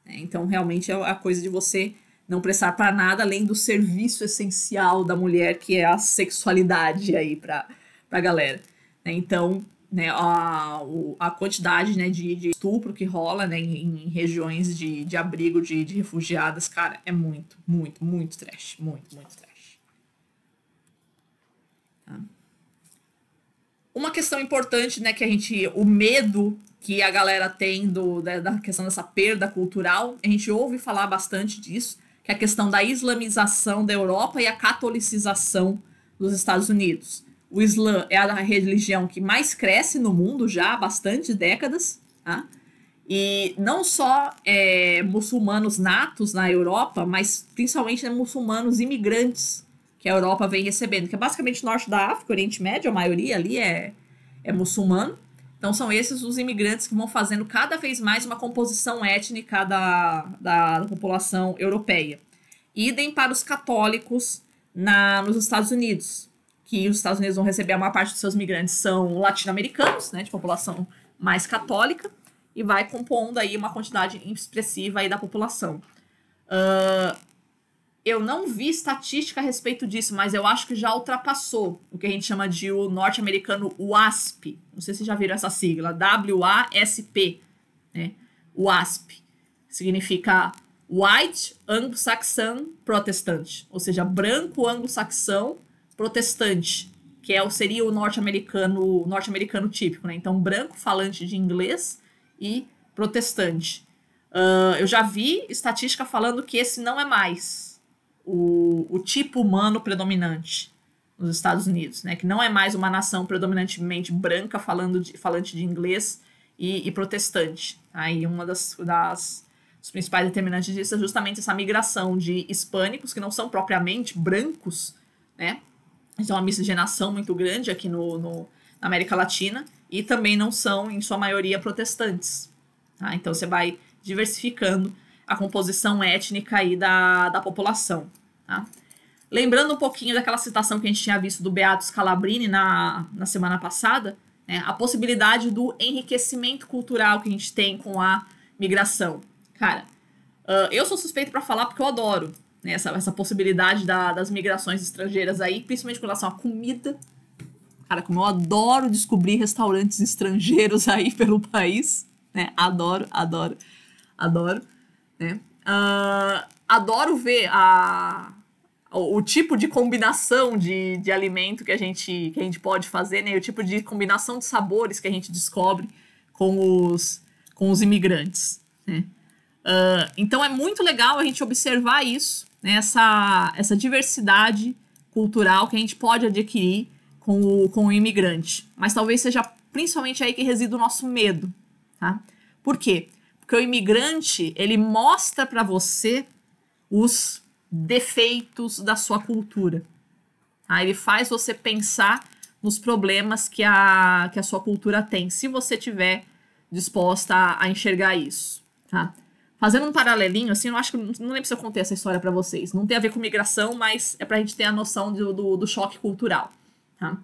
É, então, realmente é a coisa de você não prestar para nada além do serviço essencial da mulher, que é a sexualidade aí para a galera. É, então, né, a, a quantidade né, de, de estupro que rola né, em, em regiões de, de abrigo de, de refugiadas, cara, é muito, muito, muito trash. Muito, muito trash. Tá? Uma questão importante, né, que a gente. O medo que a galera tem do, da, da questão dessa perda cultural, a gente ouve falar bastante disso, que é a questão da islamização da Europa e a catolicização dos Estados Unidos. O Islã é a religião que mais cresce no mundo já há bastante décadas, tá? E não só é, muçulmanos natos na Europa, mas principalmente né, muçulmanos imigrantes que a Europa vem recebendo, que é basicamente norte da África, Oriente Médio, a maioria ali é, é muçulmano. Então são esses os imigrantes que vão fazendo cada vez mais uma composição étnica da, da, população europeia. Idem para os católicos na, nos Estados Unidos, que os Estados Unidos vão receber a maior parte dos seus migrantes são latino-americanos, né, de população mais católica, e vai compondo aí uma quantidade expressiva aí da população. Uh, eu não vi estatística a respeito disso, mas eu acho que já ultrapassou o que a gente chama de o norte-americano WASP. Não sei se já viram essa sigla, W-A-S-P, né? WASP. Significa White Anglo-Saxon Protestant, ou seja, branco anglo-saxão protestante, que é, seria o norte-americano norte-americano típico, né? Então, branco falante de inglês e protestante. Uh, eu já vi estatística falando que esse não é mais, o, o tipo humano predominante nos Estados Unidos, né? Que não é mais uma nação predominantemente branca falando de, falante de inglês e, e protestante. Aí tá? uma das, das os principais determinantes disso é justamente essa migração de hispânicos que não são propriamente brancos, né? Então uma miscigenação muito grande aqui no, no na América Latina e também não são em sua maioria protestantes. Tá? Então você vai diversificando a composição étnica aí da, da população. Tá? Lembrando um pouquinho daquela citação que a gente tinha visto do Beatus Calabrini na, na semana passada, né? a possibilidade do enriquecimento cultural que a gente tem com a migração. Cara, uh, eu sou suspeito para falar porque eu adoro né? essa, essa possibilidade da, das migrações estrangeiras aí, principalmente com relação à comida. Cara, como eu adoro descobrir restaurantes estrangeiros aí pelo país, né? Adoro, adoro, adoro, né? Uh, adoro ver a o, tipo de combinação de, de alimento que a, gente, que a gente pode fazer, né? O tipo de combinação de sabores que a gente descobre com os, com os imigrantes. Né? Uh, então é muito legal a gente observar isso, né? essa, essa diversidade cultural que a gente pode adquirir com o, com o imigrante. Mas talvez seja principalmente aí que reside o nosso medo. Tá? Por quê? Porque o imigrante ele mostra para você os defeitos da sua cultura. Tá? Ele faz você pensar nos problemas que a, que a sua cultura tem, se você tiver disposta a, a enxergar isso. Tá? Fazendo um paralelinho, assim, eu acho que não lembro se eu contei essa história para vocês. Não tem a ver com migração, mas é para a gente ter a noção do, do, do choque cultural. Tá?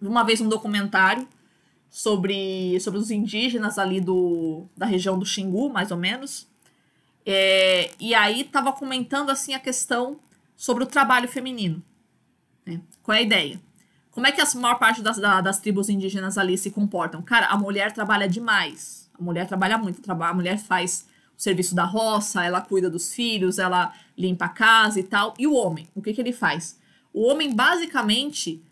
Uma vez um documentário sobre, sobre os indígenas ali do, da região do Xingu, mais ou menos, é, e aí estava comentando assim a questão sobre o trabalho feminino. Né? Qual é a ideia? Como é que a maior parte das, das tribos indígenas ali se comportam? Cara, a mulher trabalha demais. A mulher trabalha muito, a mulher faz o serviço da roça, ela cuida dos filhos, ela limpa a casa e tal. E o homem, o que, que ele faz? O homem basicamente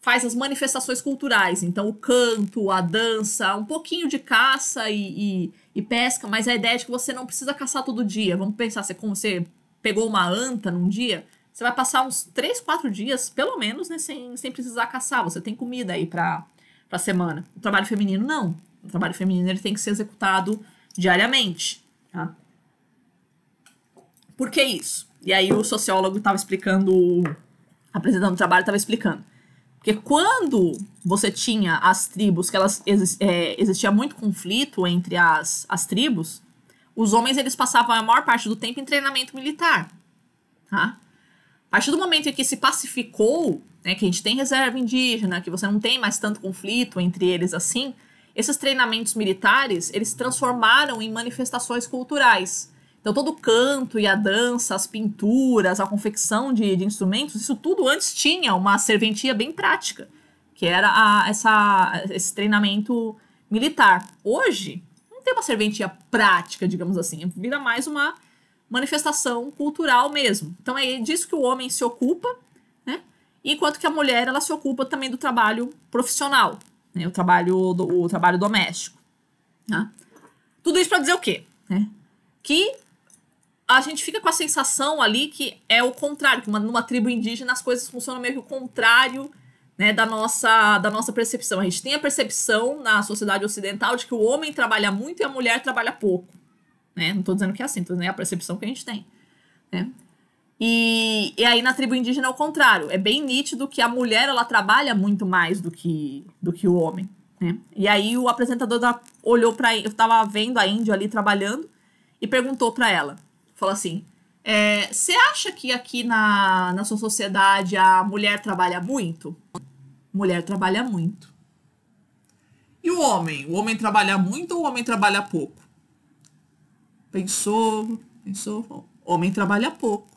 faz as manifestações culturais, então o canto, a dança, um pouquinho de caça e, e e pesca, mas a ideia é de que você não precisa caçar todo dia. Vamos pensar, você, como você pegou uma anta num dia, você vai passar uns 3, 4 dias, pelo menos, né, sem, sem precisar caçar. Você tem comida aí pra, pra semana. O trabalho feminino, não. O trabalho feminino ele tem que ser executado diariamente. Tá? Por que isso? E aí o sociólogo estava explicando, apresentando o trabalho, estava explicando. Porque quando você tinha as tribos, que elas é, existia muito conflito entre as, as tribos, os homens eles passavam a maior parte do tempo em treinamento militar. Tá? A partir do momento em que se pacificou, né, que a gente tem reserva indígena, que você não tem mais tanto conflito entre eles assim, esses treinamentos militares eles se transformaram em manifestações culturais. Então, todo o canto e a dança, as pinturas, a confecção de, de instrumentos, isso tudo antes tinha uma serventia bem prática, que era a, essa, esse treinamento militar. Hoje, não tem uma serventia prática, digamos assim, é vira mais uma manifestação cultural mesmo. Então, é disso que o homem se ocupa, né? enquanto que a mulher ela se ocupa também do trabalho profissional, né? o, trabalho do, o trabalho doméstico. Né? Tudo isso para dizer o quê? Né? Que a gente fica com a sensação ali que é o contrário, que uma, numa tribo indígena as coisas funcionam meio que o contrário né, da, nossa, da nossa percepção. A gente tem a percepção na sociedade ocidental de que o homem trabalha muito e a mulher trabalha pouco. Né? Não estou dizendo que é assim, é a percepção que a gente tem. Né? E, e aí na tribo indígena é o contrário. É bem nítido que a mulher ela trabalha muito mais do que, do que o homem. Né? E aí o apresentador da, olhou para eu estava vendo a Índia ali trabalhando e perguntou para ela: fala assim: é, você é, acha que aqui na, na sua sociedade a mulher trabalha muito? Mulher trabalha muito. E o homem? O homem trabalha muito ou o homem trabalha pouco? Pensou, pensou. Homem trabalha pouco.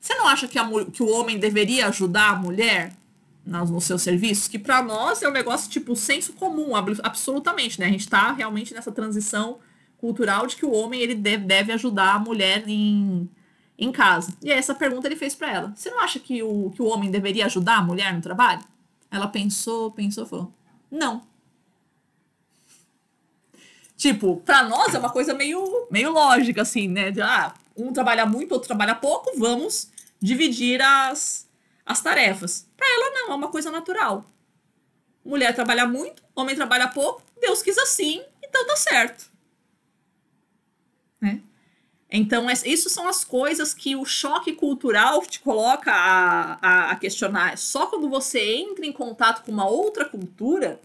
Você não acha que, a, que o homem deveria ajudar a mulher nos, nos seus serviços? Que para nós é um negócio tipo senso comum, absolutamente, né? A gente está realmente nessa transição cultural de que o homem ele deve, ajudar a mulher em, em casa. E aí essa pergunta ele fez para ela: Você não acha que o, que o homem deveria ajudar a mulher no trabalho? Ela pensou, pensou, falou: Não. Tipo, para nós é uma coisa meio, meio lógica, assim, né? De, ah, um trabalha muito, outro trabalha pouco, vamos dividir as, as tarefas. Para ela, não, é uma coisa natural. Mulher trabalha muito, homem trabalha pouco, Deus quis assim, então tá certo né? Então, isso são as coisas que o choque cultural te coloca a, a, a questionar. Só quando você entra em contato com uma outra cultura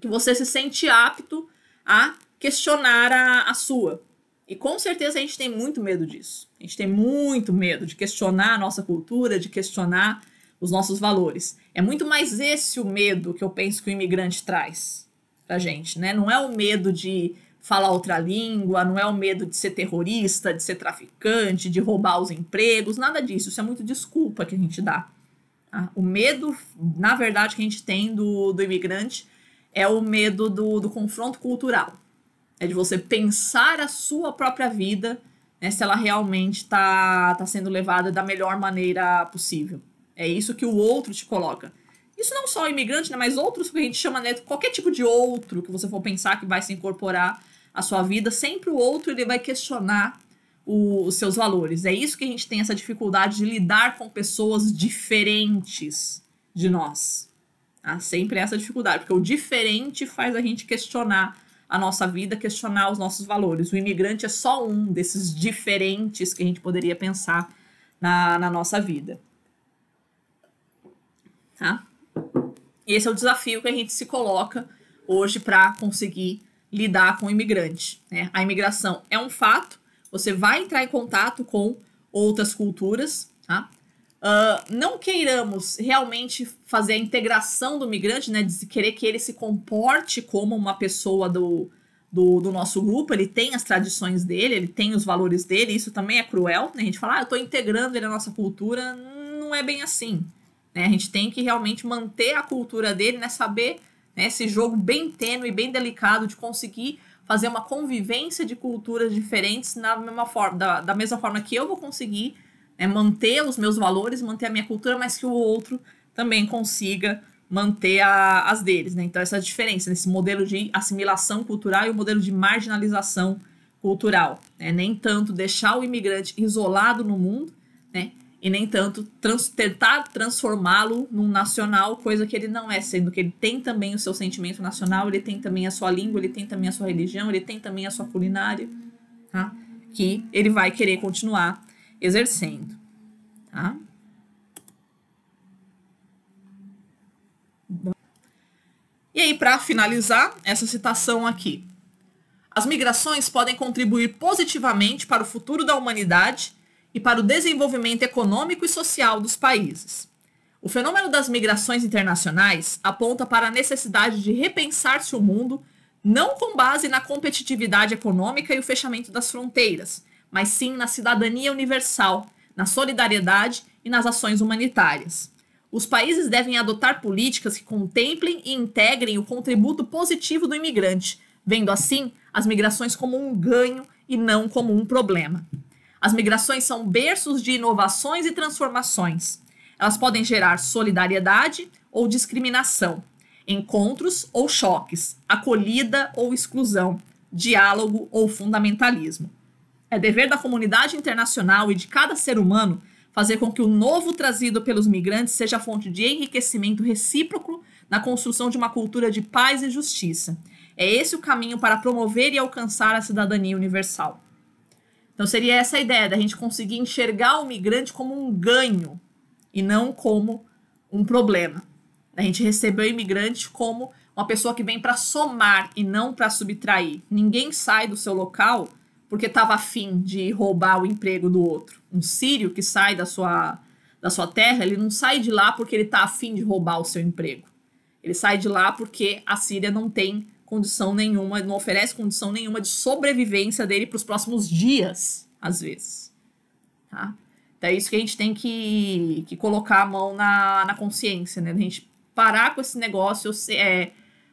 que você se sente apto a questionar a, a sua. E com certeza a gente tem muito medo disso. A gente tem muito medo de questionar a nossa cultura, de questionar os nossos valores. É muito mais esse o medo que eu penso que o imigrante traz pra gente, né? Não é o medo de falar outra língua, não é o medo de ser terrorista, de ser traficante, de roubar os empregos, nada disso. Isso é muito desculpa que a gente dá. Tá? O medo, na verdade, que a gente tem do, do imigrante é o medo do, do confronto cultural. É de você pensar a sua própria vida, né, se ela realmente está tá sendo levada da melhor maneira possível. É isso que o outro te coloca. Isso não só o imigrante, né, mas outros que a gente chama, né, qualquer tipo de outro que você for pensar que vai se incorporar a sua vida, sempre o outro ele vai questionar o, os seus valores. É isso que a gente tem essa dificuldade de lidar com pessoas diferentes de nós. Tá? Sempre é essa dificuldade, porque o diferente faz a gente questionar a nossa vida, questionar os nossos valores. O imigrante é só um desses diferentes que a gente poderia pensar na, na nossa vida. Tá? E esse é o desafio que a gente se coloca hoje para conseguir lidar com o imigrante. Né? A imigração é um fato, você vai entrar em contato com outras culturas. Tá? Uh, não queiramos realmente fazer a integração do migrante, né? de querer que ele se comporte como uma pessoa do, do, do, nosso grupo, ele tem as tradições dele, ele tem os valores dele, isso também é cruel, né? A gente fala, ah, eu estou integrando ele na nossa cultura, não é bem assim. Né? A gente tem que realmente manter a cultura dele, né? Saber né? Esse jogo bem tênue, bem delicado de conseguir fazer uma convivência de culturas diferentes na mesma forma, da, da mesma forma que eu vou conseguir né, manter os meus valores, manter a minha cultura, mas que o outro também consiga manter a, as deles. Né? Então, essa diferença nesse modelo de assimilação cultural e o modelo de marginalização cultural. Né? Nem tanto deixar o imigrante isolado no mundo, né? e nem tanto trans, tentar transformá-lo num nacional, coisa que ele não é, sendo que ele tem também o seu sentimento nacional, ele tem também a sua língua, ele tem também a sua religião, ele tem também a sua culinária, tá? que ele vai querer continuar exercendo. Tá? E aí, para finalizar essa citação aqui. As migrações podem contribuir positivamente para o futuro da humanidade e para o desenvolvimento econômico e social dos países. O fenômeno das migrações internacionais aponta para a necessidade de repensar-se o mundo, não com base na competitividade econômica e o fechamento das fronteiras, mas sim na cidadania universal, na solidariedade e nas ações humanitárias. Os países devem adotar políticas que contemplem e integrem o contributo positivo do imigrante, vendo assim as migrações como um ganho e não como um problema. As migrações são berços de inovações e transformações. Elas podem gerar solidariedade ou discriminação, encontros ou choques, acolhida ou exclusão, diálogo ou fundamentalismo. É dever da comunidade internacional e de cada ser humano fazer com que o novo trazido pelos migrantes seja fonte de enriquecimento recíproco na construção de uma cultura de paz e justiça. É esse o caminho para promover e alcançar a cidadania universal. Então seria essa a ideia da gente conseguir enxergar o migrante como um ganho e não como um problema. A gente recebeu o imigrante como uma pessoa que vem para somar e não para subtrair. Ninguém sai do seu local porque estava afim de roubar o emprego do outro. Um sírio que sai da sua, da sua terra, ele não sai de lá porque ele está afim de roubar o seu emprego. Ele sai de lá porque a Síria não tem condição nenhuma, não oferece condição nenhuma de sobrevivência dele para os próximos dias, às vezes. Tá? Então é isso que a gente tem que, que colocar a mão na, na consciência, né? A gente parar com esse negócio é,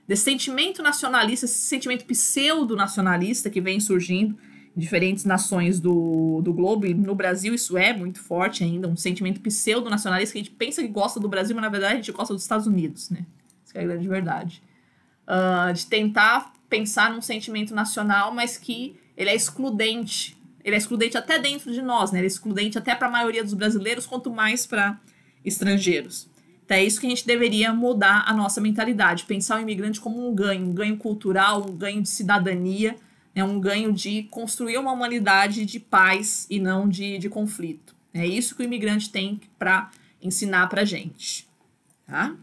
desse sentimento nacionalista, esse sentimento pseudo-nacionalista que vem surgindo em diferentes nações do, do globo, e no Brasil isso é muito forte ainda, um sentimento pseudo-nacionalista que a gente pensa que gosta do Brasil, mas na verdade a gente gosta dos Estados Unidos, né? Isso é a grande verdade uh, de tentar pensar num sentimento nacional, mas que ele é excludente. Ele é excludente até dentro de nós, né? Ele é excludente até para a maioria dos brasileiros, quanto mais para estrangeiros. Então é isso que a gente deveria mudar a nossa mentalidade, pensar o imigrante como um ganho, um ganho cultural, um ganho de cidadania, né? um ganho de construir uma humanidade de paz e não de, de conflito. É isso que o imigrante tem para ensinar para gente, tá?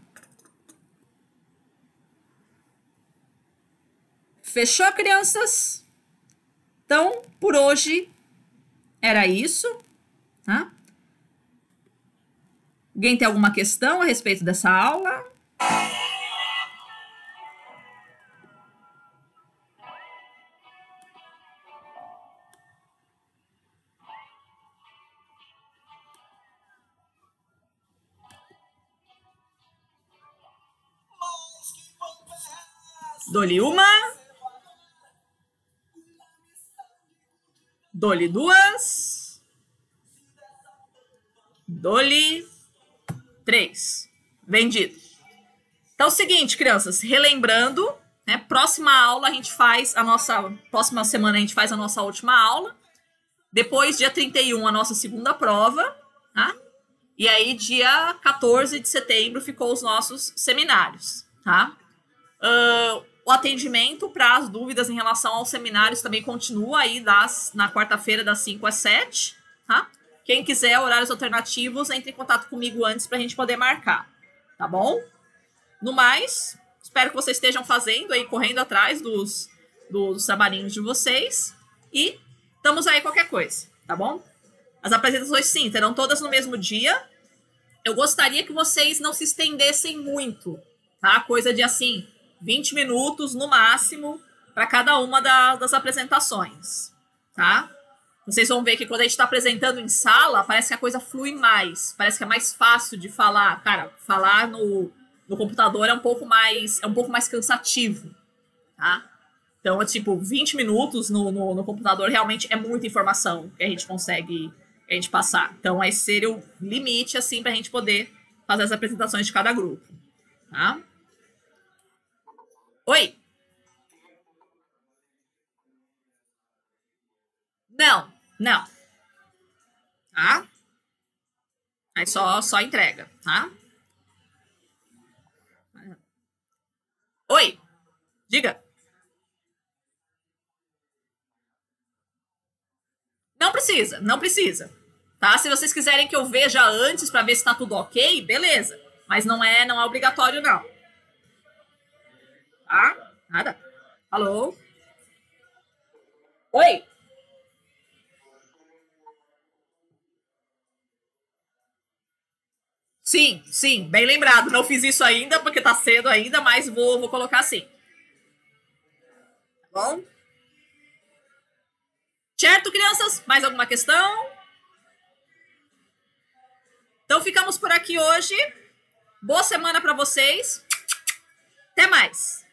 Fechou, crianças? Então, por hoje era isso, tá? Alguém tem alguma questão a respeito dessa aula? Dou-lhe uma. Dole duas. Dole três. Vendido. Então é o seguinte, crianças, relembrando, né? Próxima aula a gente faz a nossa. Próxima semana a gente faz a nossa última aula. Depois, dia 31, a nossa segunda prova. Tá? E aí, dia 14 de setembro, ficou os nossos seminários. Tá? Uh, o atendimento para as dúvidas em relação aos seminários também continua aí das, na quarta-feira, das 5 às 7. Tá? Quem quiser horários alternativos, entre em contato comigo antes para a gente poder marcar. Tá bom? No mais, espero que vocês estejam fazendo aí, correndo atrás dos, dos trabalhinhos de vocês. E estamos aí qualquer coisa, tá bom? As apresentações, sim, terão todas no mesmo dia. Eu gostaria que vocês não se estendessem muito, tá? Coisa de assim, 20 minutos no máximo para cada uma da, das apresentações, tá? Vocês vão ver que quando a gente está apresentando em sala, parece que a coisa flui mais, parece que é mais fácil de falar. Cara, falar no, no computador é um pouco mais é um pouco mais cansativo, tá? Então, é tipo, 20 minutos no, no, no computador realmente é muita informação que a gente consegue a gente passar. Então, esse seria o limite, assim, para a gente poder fazer as apresentações de cada grupo, tá? Oi? Não, não. Tá? Aí só, só entrega, tá? Oi, diga. Não precisa, não precisa. Tá? Se vocês quiserem que eu veja antes para ver se está tudo ok, beleza. Mas não é, não é obrigatório não. Ah, nada. Alô? Oi? Sim, sim, bem lembrado. Não fiz isso ainda porque tá cedo ainda, mas vou, vou colocar assim. Tá bom? Certo, crianças? Mais alguma questão? Então ficamos por aqui hoje. Boa semana para vocês. Até mais.